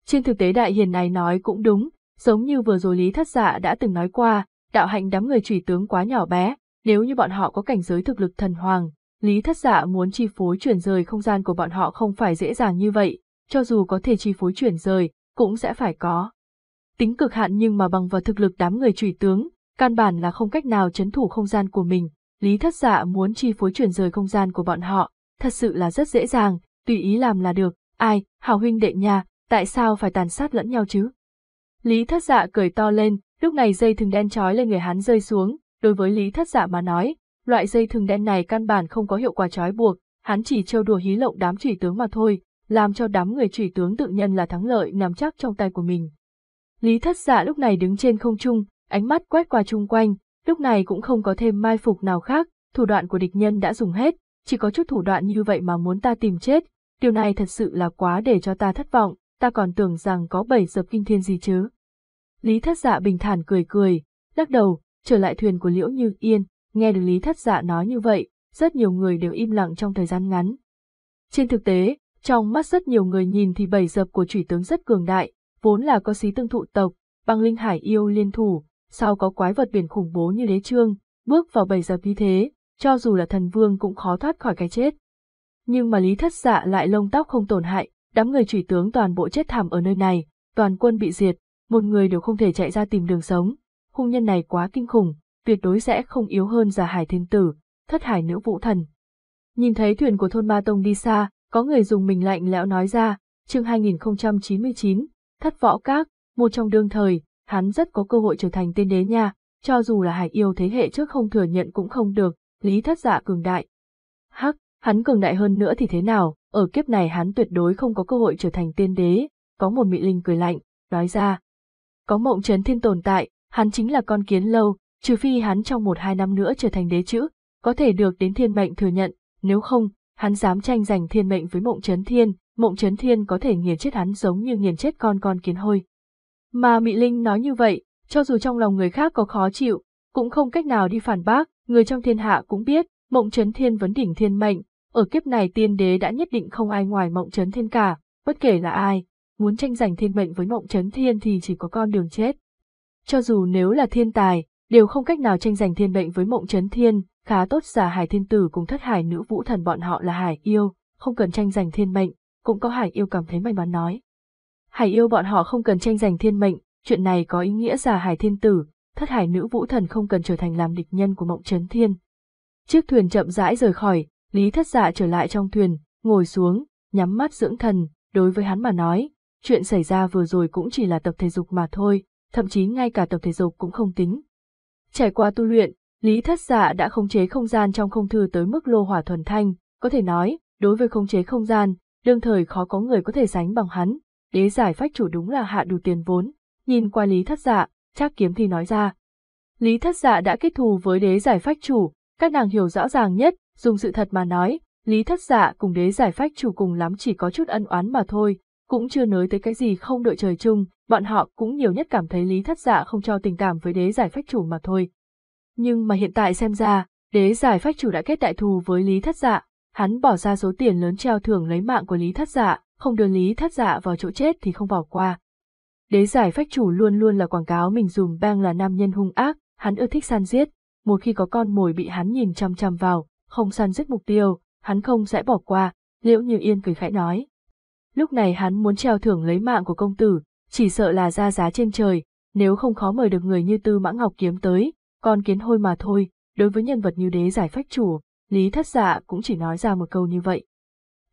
Trên thực tế đại hiền này nói cũng đúng, giống như vừa rồi Lý Thất Dạ đã từng nói qua, đạo hạnh đám người trùy tướng quá nhỏ bé, nếu như bọn họ có cảnh giới thực lực thần hoàng, Lý Thất Dạ muốn chi phối chuyển rời không gian của bọn họ không phải dễ dàng như vậy, cho dù có thể chi phối chuyển rời, cũng sẽ phải có. Tính cực hạn nhưng mà bằng vào thực lực đám người trùy tướng, căn bản là không cách nào chấn thủ không gian của mình. Lý thất dạ muốn chi phối chuyển rời không gian của bọn họ, thật sự là rất dễ dàng, tùy ý làm là được, ai, hảo huynh đệ nhà, tại sao phải tàn sát lẫn nhau chứ? Lý thất dạ cười to lên, lúc này dây thừng đen trói lên người hắn rơi xuống, đối với lý thất dạ mà nói, loại dây thừng đen này căn bản không có hiệu quả trói buộc, hắn chỉ trêu đùa hí lộng đám chỉ tướng mà thôi, làm cho đám người chỉ tướng tự nhân là thắng lợi nằm chắc trong tay của mình. Lý thất dạ lúc này đứng trên không trung, ánh mắt quét qua chung quanh, lúc này cũng không có thêm mai phục nào khác, thủ đoạn của địch nhân đã dùng hết, chỉ có chút thủ đoạn như vậy mà muốn ta tìm chết, điều này thật sự là quá để cho ta thất vọng, ta còn tưởng rằng có bảy dập kinh thiên gì chứ. Lý thất dạ bình thản cười cười, lắc đầu, trở lại thuyền của Liễu Như Yên, nghe được Lý thất dạ nói như vậy, rất nhiều người đều im lặng trong thời gian ngắn. Trên thực tế, trong mắt rất nhiều người nhìn thì bảy dập của chủy tướng rất cường đại, vốn là có xí tương thụ tộc, băng linh hải yêu liên thủ, sao có quái vật biển khủng bố như đế trương, bước vào bầy giờ như thế, cho dù là thần vương cũng khó thoát khỏi cái chết. Nhưng mà lý thất dạ lại lông tóc không tổn hại, đám người chủy tướng toàn bộ chết thảm ở nơi này, toàn quân bị diệt, một người đều không thể chạy ra tìm đường sống. Hung nhân này quá kinh khủng, tuyệt đối sẽ không yếu hơn giả hải thiên tử, thất hải nữ vũ thần. Nhìn thấy thuyền của thôn Ma Tông đi xa, có người dùng mình lạnh lẽo nói ra, chương 2099, thất võ các, một trong đương thời, hắn rất có cơ hội trở thành tiên đế nha, cho dù là hải yêu thế hệ trước không thừa nhận cũng không được, lý thất dạ cường đại. Hắc, hắn cường đại hơn nữa thì thế nào, ở kiếp này hắn tuyệt đối không có cơ hội trở thành tiên đế, có một mị linh cười lạnh, nói ra. Có mộng chấn thiên tồn tại, hắn chính là con kiến lâu, trừ phi hắn trong một hai năm nữa trở thành đế chữ, có thể được đến thiên mệnh thừa nhận, nếu không, hắn dám tranh giành thiên mệnh với mộng chấn thiên, mộng chấn thiên có thể nghiền chết hắn giống như nghiền chết con con kiến hôi. Mà Mị Linh nói như vậy, cho dù trong lòng người khác có khó chịu, cũng không cách nào đi phản bác, người trong thiên hạ cũng biết, mộng trấn thiên vấn đỉnh thiên mệnh, ở kiếp này tiên đế đã nhất định không ai ngoài mộng trấn thiên cả, bất kể là ai, muốn tranh giành thiên mệnh với mộng trấn thiên thì chỉ có con đường chết. Cho dù nếu là thiên tài, đều không cách nào tranh giành thiên mệnh với mộng trấn thiên, khá tốt giả hải thiên tử cùng thất hải nữ vũ thần bọn họ là hải yêu, không cần tranh giành thiên mệnh, cũng có hải yêu cảm thấy may mắn nói. Hải yêu bọn họ không cần tranh giành thiên mệnh, chuyện này có ý nghĩa giả hải thiên tử, thất hải nữ vũ thần không cần trở thành làm địch nhân của mộng chấn thiên. Chiếc thuyền chậm rãi rời khỏi, lý thất dạ trở lại trong thuyền, ngồi xuống, nhắm mắt dưỡng thần, đối với hắn mà nói, chuyện xảy ra vừa rồi cũng chỉ là tập thể dục mà thôi, thậm chí ngay cả tập thể dục cũng không tính. Trải qua tu luyện, Lý Thất Dạ đã khống chế không gian trong không thư tới mức lô hỏa thuần thanh, có thể nói, đối với khống chế không gian, đương thời khó có người có thể sánh bằng hắn, đế giải phách chủ đúng là hạ đủ tiền vốn, nhìn qua Lý Thất Dạ, Trác Kiếm thì nói ra. Lý Thất Dạ đã kết thù với đế giải phách chủ, các nàng hiểu rõ ràng nhất, dùng sự thật mà nói, Lý Thất Dạ cùng đế giải phách chủ cùng lắm chỉ có chút ân oán mà thôi, cũng chưa nới tới cái gì không đợi trời chung, bọn họ cũng nhiều nhất cảm thấy Lý Thất Dạ không cho tình cảm với đế giải phách chủ mà thôi. Nhưng mà hiện tại xem ra, đế giải phách chủ đã kết đại thù với Lý Thất Dạ, hắn bỏ ra số tiền lớn treo thưởng lấy mạng của Lý Thất Dạ, không đưa lý thất dạ vào chỗ chết thì không bỏ qua. Đế giải phách chủ luôn luôn là quảng cáo mình dùng bang là nam nhân hung ác, hắn ưa thích săn giết, một khi có con mồi bị hắn nhìn chăm chăm vào, không săn giết mục tiêu, hắn không sẽ bỏ qua, liễu như yên cười khẽ nói. Lúc này hắn muốn treo thưởng lấy mạng của công tử, chỉ sợ là ra giá trên trời, nếu không khó mời được người như tư mã ngọc kiếm tới, con kiến hôi mà thôi, đối với nhân vật như đế giải phách chủ, Lý Thất Dạ cũng chỉ nói ra một câu như vậy.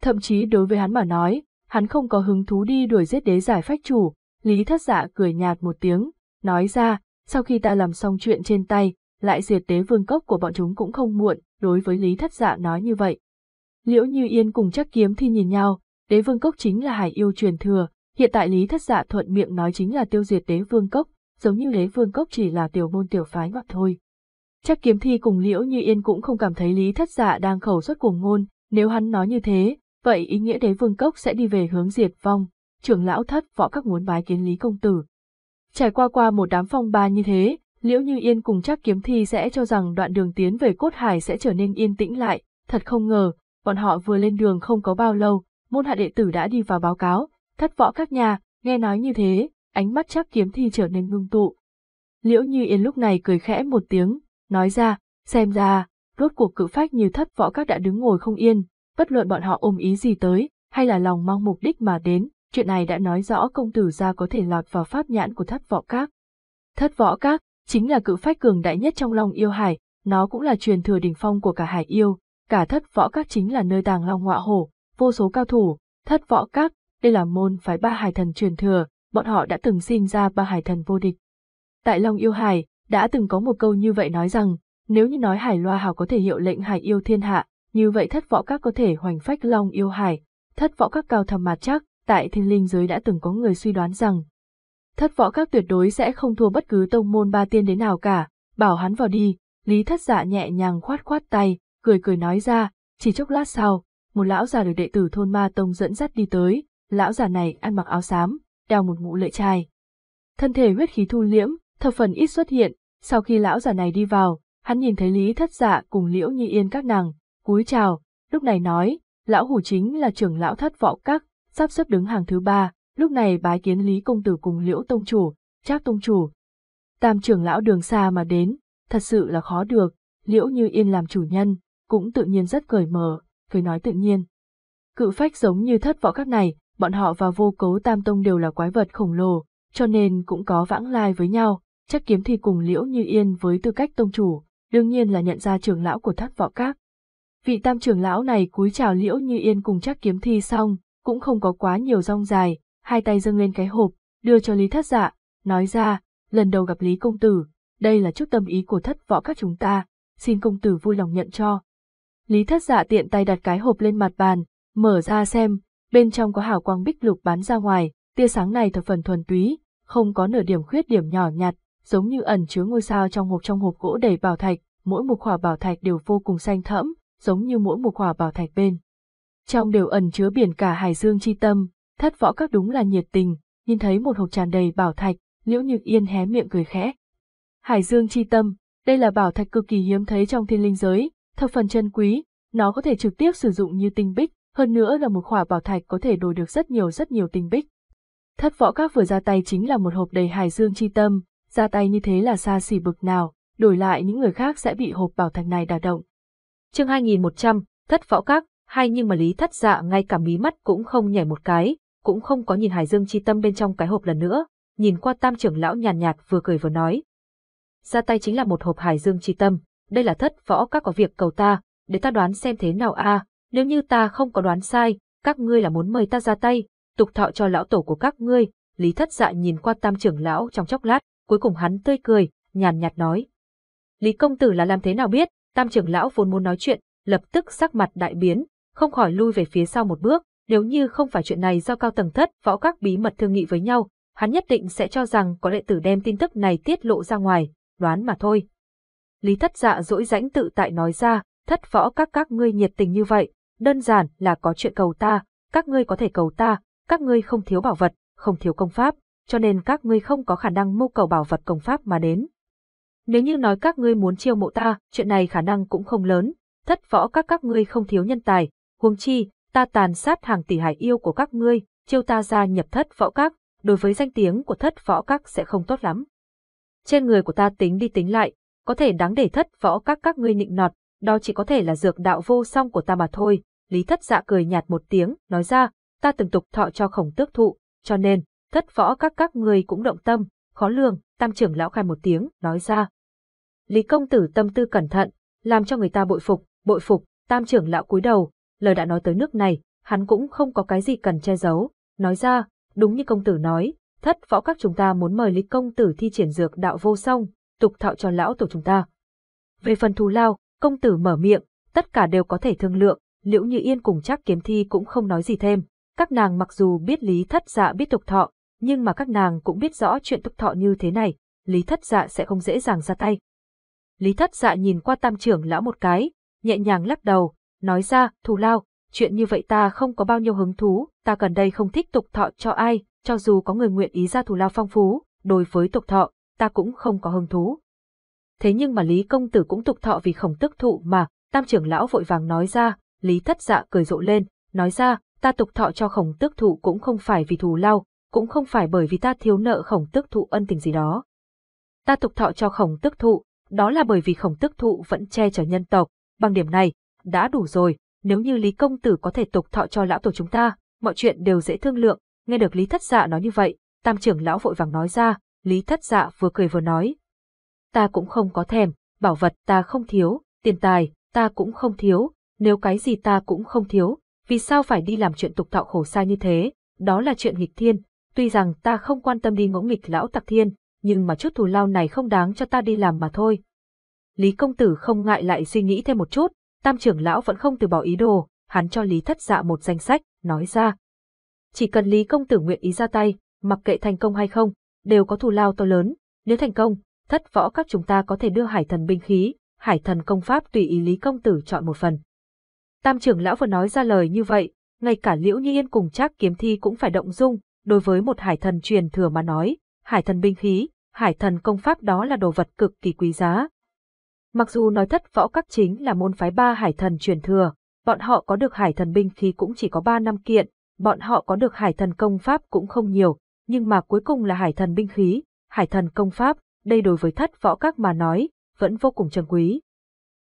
Thậm chí đối với hắn mà nói, hắn không có hứng thú đi đuổi giết đế giải phách chủ, Lý Thất Dạ cười nhạt một tiếng, nói ra, sau khi ta làm xong chuyện trên tay, lại diệt đế vương cốc của bọn chúng cũng không muộn, đối với Lý Thất Dạ nói như vậy. Liễu Như Yên cùng chắc kiếm thi nhìn nhau, đế vương cốc chính là hải yêu truyền thừa, hiện tại Lý Thất Dạ thuận miệng nói chính là tiêu diệt đế vương cốc, giống như đế vương cốc chỉ là tiểu môn tiểu phái mà thôi. Chắc kiếm thi cùng Liễu Như Yên cũng không cảm thấy Lý Thất Dạ đang khẩu xuất cùng ngôn, nếu hắn nói như thế, Vậy ý nghĩa đế vương cốc sẽ đi về hướng diệt vong, trưởng lão thất võ các muốn bái kiến Lý Công Tử. Trải qua qua một đám phong ba như thế, Liễu Như Yên cùng chắc kiếm thi sẽ cho rằng đoạn đường tiến về cốt hải sẽ trở nên yên tĩnh lại, thật không ngờ, bọn họ vừa lên đường không có bao lâu, môn hạ đệ tử đã đi vào báo cáo, thất võ các nhà, nghe nói như thế, ánh mắt chắc kiếm thi trở nên ngưng tụ. Liễu Như Yên lúc này cười khẽ một tiếng, nói ra, xem ra, rốt cuộc cự phách như thất võ các đã đứng ngồi không yên, bất luận bọn họ ôm ý gì tới, hay là lòng mong mục đích mà đến, chuyện này đã nói rõ công tử gia có thể lọt vào pháp nhãn của thất võ các. Thất võ các, chính là cự phách cường đại nhất trong lòng yêu hải, nó cũng là truyền thừa đỉnh phong của cả hải yêu, cả thất võ các chính là nơi tàng long ngọa hổ, vô số cao thủ, thất võ các, đây là môn phái ba hải thần truyền thừa, bọn họ đã từng sinh ra ba hải thần vô địch. Tại Long Yêu Hải, đã từng có một câu như vậy nói rằng, nếu như nói hải loa hào có thể hiệu lệnh hải yêu thiên hạ, như vậy thất võ các có thể hoành phách long yêu hải, thất võ các cao thầm mặt chắc, tại thiên linh giới đã từng có người suy đoán rằng. Thất võ các tuyệt đối sẽ không thua bất cứ tông môn ba tiên đến nào cả, bảo hắn vào đi, lý thất dạ nhẹ nhàng khoát khoát tay, cười cười nói ra, chỉ chốc lát sau, một lão già được đệ tử thôn ma tông dẫn dắt đi tới, lão già này ăn mặc áo xám, đeo một mũ lệ trai. Thân thể huyết khí thu liễm, thập phần ít xuất hiện, sau khi lão già này đi vào, hắn nhìn thấy Lý Thất Dạ cùng Liễu Nhi Yên các nàng, cúi chào, lúc này nói, lão hủ chính là trưởng lão thất võ các, sắp xếp đứng hàng thứ ba, lúc này bái kiến Lý Công Tử cùng Liễu Tông Chủ, Trác Tông Chủ. Tam trưởng lão đường xa mà đến, thật sự là khó được, Liễu Như Yên làm chủ nhân, cũng tự nhiên rất cởi mở, cười nói tự nhiên. Cự phách giống như thất võ các này, bọn họ và vô cấu Tam Tông đều là quái vật khổng lồ, cho nên cũng có vãng lai với nhau, chắc kiếm thì cùng Liễu Như Yên với tư cách tông chủ, đương nhiên là nhận ra trưởng lão của thất võ các. Vị tam trưởng lão này cúi chào liễu như yên cùng chắc kiếm thi xong, cũng không có quá nhiều rong dài, hai tay dâng lên cái hộp, đưa cho Lý Thất Dạ, nói ra, lần đầu gặp Lý Công Tử, đây là chút tâm ý của thất võ các chúng ta, xin Công Tử vui lòng nhận cho. Lý Thất Dạ tiện tay đặt cái hộp lên mặt bàn, mở ra xem, bên trong có hào quang bích lục bắn ra ngoài, tia sáng này thật phần thuần túy, không có nửa điểm khuyết điểm nhỏ nhặt, giống như ẩn chứa ngôi sao trong hộp trong hộp gỗ đầy bảo thạch, mỗi một khỏa bảo thạch đều vô cùng xanh thẫm, giống như mỗi một quả bảo thạch bên. Trong đều ẩn chứa biển cả hải dương chi tâm, thất võ các đúng là nhiệt tình, nhìn thấy một hộp tràn đầy bảo thạch, liễu nhược yên hé miệng cười khẽ. Hải dương chi tâm, đây là bảo thạch cực kỳ hiếm thấy trong thiên linh giới, thập phần chân quý, nó có thể trực tiếp sử dụng như tinh bích, hơn nữa là một khỏa bảo thạch có thể đổi được rất nhiều rất nhiều tinh bích. Thất võ các vừa ra tay chính là một hộp đầy hải dương chi tâm, ra tay như thế là xa xỉ bực nào, đổi lại những người khác sẽ bị hộp bảo thạch này đả động, chương 2100, thất võ các, hay nhưng mà Lý Thất Dạ ngay cả mí mắt cũng không nhảy một cái, cũng không có nhìn Hải Dương chi tâm bên trong cái hộp lần nữa, nhìn qua tam trưởng lão nhàn nhạt, nhạt vừa cười vừa nói. Ra tay chính là một hộp Hải Dương chi tâm, đây là thất võ các có việc cầu ta, để ta đoán xem thế nào a à, nếu như ta không có đoán sai, các ngươi là muốn mời ta ra tay, tục thọ cho lão tổ của các ngươi, Lý Thất Dạ nhìn qua tam trưởng lão trong chốc lát, cuối cùng hắn tươi cười, nhàn nhạt nói. Lý công tử là làm thế nào biết, Tam trưởng lão vốn muốn nói chuyện, lập tức sắc mặt đại biến, không khỏi lui về phía sau một bước, nếu như không phải chuyện này do cao tầng thất võ các bí mật thương nghị với nhau, hắn nhất định sẽ cho rằng có đệ tử đem tin tức này tiết lộ ra ngoài, đoán mà thôi. Lý thất dạ dỗi rãnh tự tại nói ra, thất võ các các ngươi nhiệt tình như vậy, đơn giản là có chuyện cầu ta, các ngươi có thể cầu ta, các ngươi không thiếu bảo vật, không thiếu công pháp, cho nên các ngươi không có khả năng mưu cầu bảo vật công pháp mà đến. Nếu như nói các ngươi muốn chiêu mộ ta, chuyện này khả năng cũng không lớn, thất võ các các ngươi không thiếu nhân tài, huống chi, ta tàn sát hàng tỷ hải yêu của các ngươi, chiêu ta gia nhập thất võ các, đối với danh tiếng của thất võ các sẽ không tốt lắm. Trên người của ta tính đi tính lại, có thể đáng để thất võ các các ngươi nịnh nọt, đó chỉ có thể là dược đạo vô song của ta mà thôi. Lý thất dạ cười nhạt một tiếng, nói ra, ta từng tục thọ cho khổng tước thụ, cho nên, thất võ các các ngươi cũng động tâm, khó lường, tam trưởng lão khai một tiếng, nói ra. Lý công tử tâm tư cẩn thận, làm cho người ta bội phục, bội phục, tam trưởng lão cúi đầu, lời đã nói tới nước này, hắn cũng không có cái gì cần che giấu, nói ra, đúng như công tử nói, thất võ các chúng ta muốn mời Lý công tử thi triển dược đạo vô song, tục thạo cho lão tổ chúng ta. Về phần thù lao, công tử mở miệng, tất cả đều có thể thương lượng, liễu như yên cùng chắc kiếm thi cũng không nói gì thêm. Các nàng mặc dù biết lý thất dạ biết tục thọ, nhưng mà các nàng cũng biết rõ chuyện tục thọ như thế này, Lý Thất Dạ sẽ không dễ dàng ra tay. Lý Thất Dạ nhìn qua tam trưởng lão một cái, nhẹ nhàng lắc đầu, nói ra, thù lao, chuyện như vậy ta không có bao nhiêu hứng thú, ta gần đây không thích tục thọ cho ai, cho dù có người nguyện ý ra thù lao phong phú, đối với tục thọ, ta cũng không có hứng thú. Thế nhưng mà Lý Công Tử cũng tục thọ vì khổng tức thụ mà, tam trưởng lão vội vàng nói ra, Lý Thất Dạ cười rộ lên, nói ra, ta tục thọ cho khổng tước thụ cũng không phải vì thù lao, cũng không phải bởi vì ta thiếu nợ khổng tước thụ ân tình gì đó. Ta tục thọ cho khổng tước thụ, đó là bởi vì khổng tước thụ vẫn che chở nhân tộc, bằng điểm này, đã đủ rồi, nếu như Lý Công Tử có thể tục thọ cho lão tổ chúng ta, mọi chuyện đều dễ thương lượng, nghe được Lý Thất Dạ nói như vậy, tam trưởng lão vội vàng nói ra, Lý Thất Dạ vừa cười vừa nói. Ta cũng không có thèm, bảo vật ta không thiếu, tiền tài, ta cũng không thiếu, nếu cái gì ta cũng không thiếu, vì sao phải đi làm chuyện tục thọ khổ sai như thế, đó là chuyện nghịch thiên, tuy rằng ta không quan tâm đi ngỗ nghịch lão tặc thiên, nhưng mà chút thù lao này không đáng cho ta đi làm mà thôi. Lý công tử không ngại lại suy nghĩ thêm một chút, tam trưởng lão vẫn không từ bỏ ý đồ, hắn cho Lý thất dạ một danh sách, nói ra. Chỉ cần Lý công tử nguyện ý ra tay, mặc kệ thành công hay không, đều có thù lao to lớn, nếu thành công, thất võ các chúng ta có thể đưa hải thần binh khí, hải thần công pháp tùy ý Lý công tử chọn một phần. Tam trưởng lão vừa nói ra lời như vậy, ngay cả Liễu Như Yên cùng Trác Kiếm Thi cũng phải động dung, đối với một hải thần truyền thừa mà nói, hải thần binh khí, hải thần công pháp đó là đồ vật cực kỳ quý giá. Mặc dù nói thất võ các chính là môn phái ba hải thần truyền thừa, bọn họ có được hải thần binh khí cũng chỉ có ba năm kiện, bọn họ có được hải thần công pháp cũng không nhiều, nhưng mà cuối cùng là hải thần binh khí, hải thần công pháp, đây đối với thất võ các mà nói, vẫn vô cùng trân quý.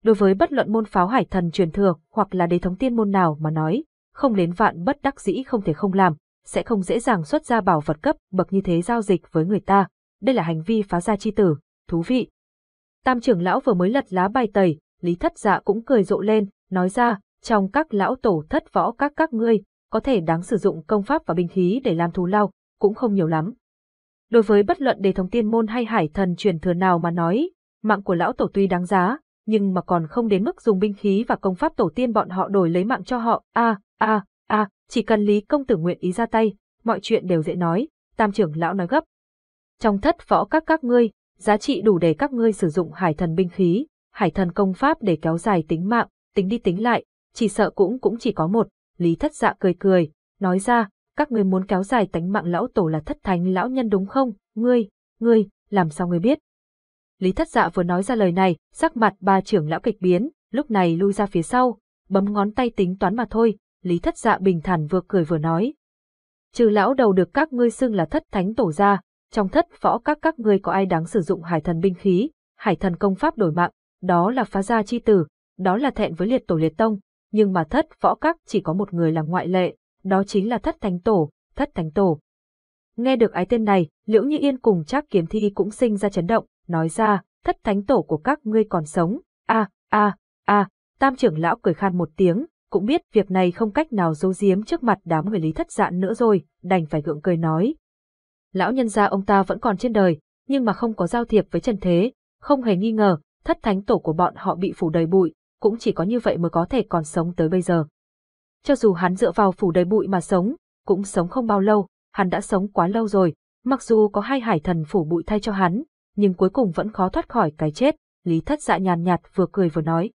Đối với bất luận môn pháo hải thần truyền thừa hoặc là đế thống tiên môn nào mà nói, không đến vạn bất đắc dĩ không thể không làm, sẽ không dễ dàng xuất ra bảo vật cấp bậc như thế giao dịch với người ta. Đây là hành vi phá gia chi tử, thú vị. Tam trưởng lão vừa mới lật lá bài tẩy, Lý Thất Dạ cũng cười rộ lên, nói ra, trong các lão tổ thất võ các các ngươi, có thể đáng sử dụng công pháp và binh khí để làm thù lao, cũng không nhiều lắm. Đối với bất luận đề thống tiên môn hay hải thần truyền thừa nào mà nói, mạng của lão tổ tuy đáng giá, nhưng mà còn không đến mức dùng binh khí và công pháp tổ tiên bọn họ đổi lấy mạng cho họ. A, a, a, chỉ cần Lý Công Tử nguyện ý ra tay, mọi chuyện đều dễ nói, tam trưởng lão nói gấp. Trong thất võ các các ngươi, giá trị đủ để các ngươi sử dụng hải thần binh khí, hải thần công pháp để kéo dài tính mạng, tính đi tính lại, chỉ sợ cũng cũng chỉ có một, Lý Thất Dạ cười cười, nói ra, các ngươi muốn kéo dài tính mạng lão tổ là thất thánh lão nhân đúng không, ngươi, ngươi, làm sao ngươi biết? Lý Thất Dạ vừa nói ra lời này, sắc mặt ba trưởng lão kịch biến, lúc này lui ra phía sau, bấm ngón tay tính toán mà thôi, Lý Thất Dạ bình thản vừa cười vừa nói. Trừ lão đầu được các ngươi xưng là thất thánh tổ ra, trong thất võ các các ngươi có ai đáng sử dụng hải thần binh khí, hải thần công pháp đổi mạng, đó là phá gia chi tử, đó là thẹn với liệt tổ liệt tông, nhưng mà thất võ các chỉ có một người là ngoại lệ, đó chính là thất thánh tổ, thất thánh tổ. Nghe được ái tên này, Liễu Như Yên cùng Trác Kiếm Thi cũng sinh ra chấn động, nói ra, thất thánh tổ của các ngươi còn sống, a a a, tam trưởng lão cười khan một tiếng, cũng biết việc này không cách nào giấu giếm trước mặt đám người lý thất dạn nữa rồi, đành phải gượng cười nói. Lão nhân gia ông ta vẫn còn trên đời, nhưng mà không có giao thiệp với trần thế, không hề nghi ngờ, thất thánh tổ của bọn họ bị phủ đầy bụi, cũng chỉ có như vậy mới có thể còn sống tới bây giờ. Cho dù hắn dựa vào phủ đầy bụi mà sống, cũng sống không bao lâu, hắn đã sống quá lâu rồi, mặc dù có hai hải thần phủ bụi thay cho hắn, nhưng cuối cùng vẫn khó thoát khỏi cái chết, Lý Thất Dạ nhàn nhạt vừa cười vừa nói.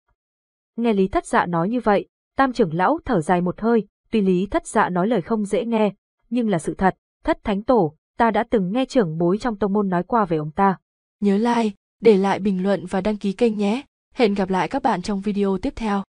Nghe Lý Thất Dạ nói như vậy, Tam trưởng lão thở dài một hơi, tuy lý thất dạ nói lời không dễ nghe, nhưng là sự thật, thất thánh tổ, ta đã từng nghe trưởng bối trong tông môn nói qua về ông ta. Nhớ like, để lại bình luận và đăng ký kênh nhé. Hẹn gặp lại các bạn trong video tiếp theo.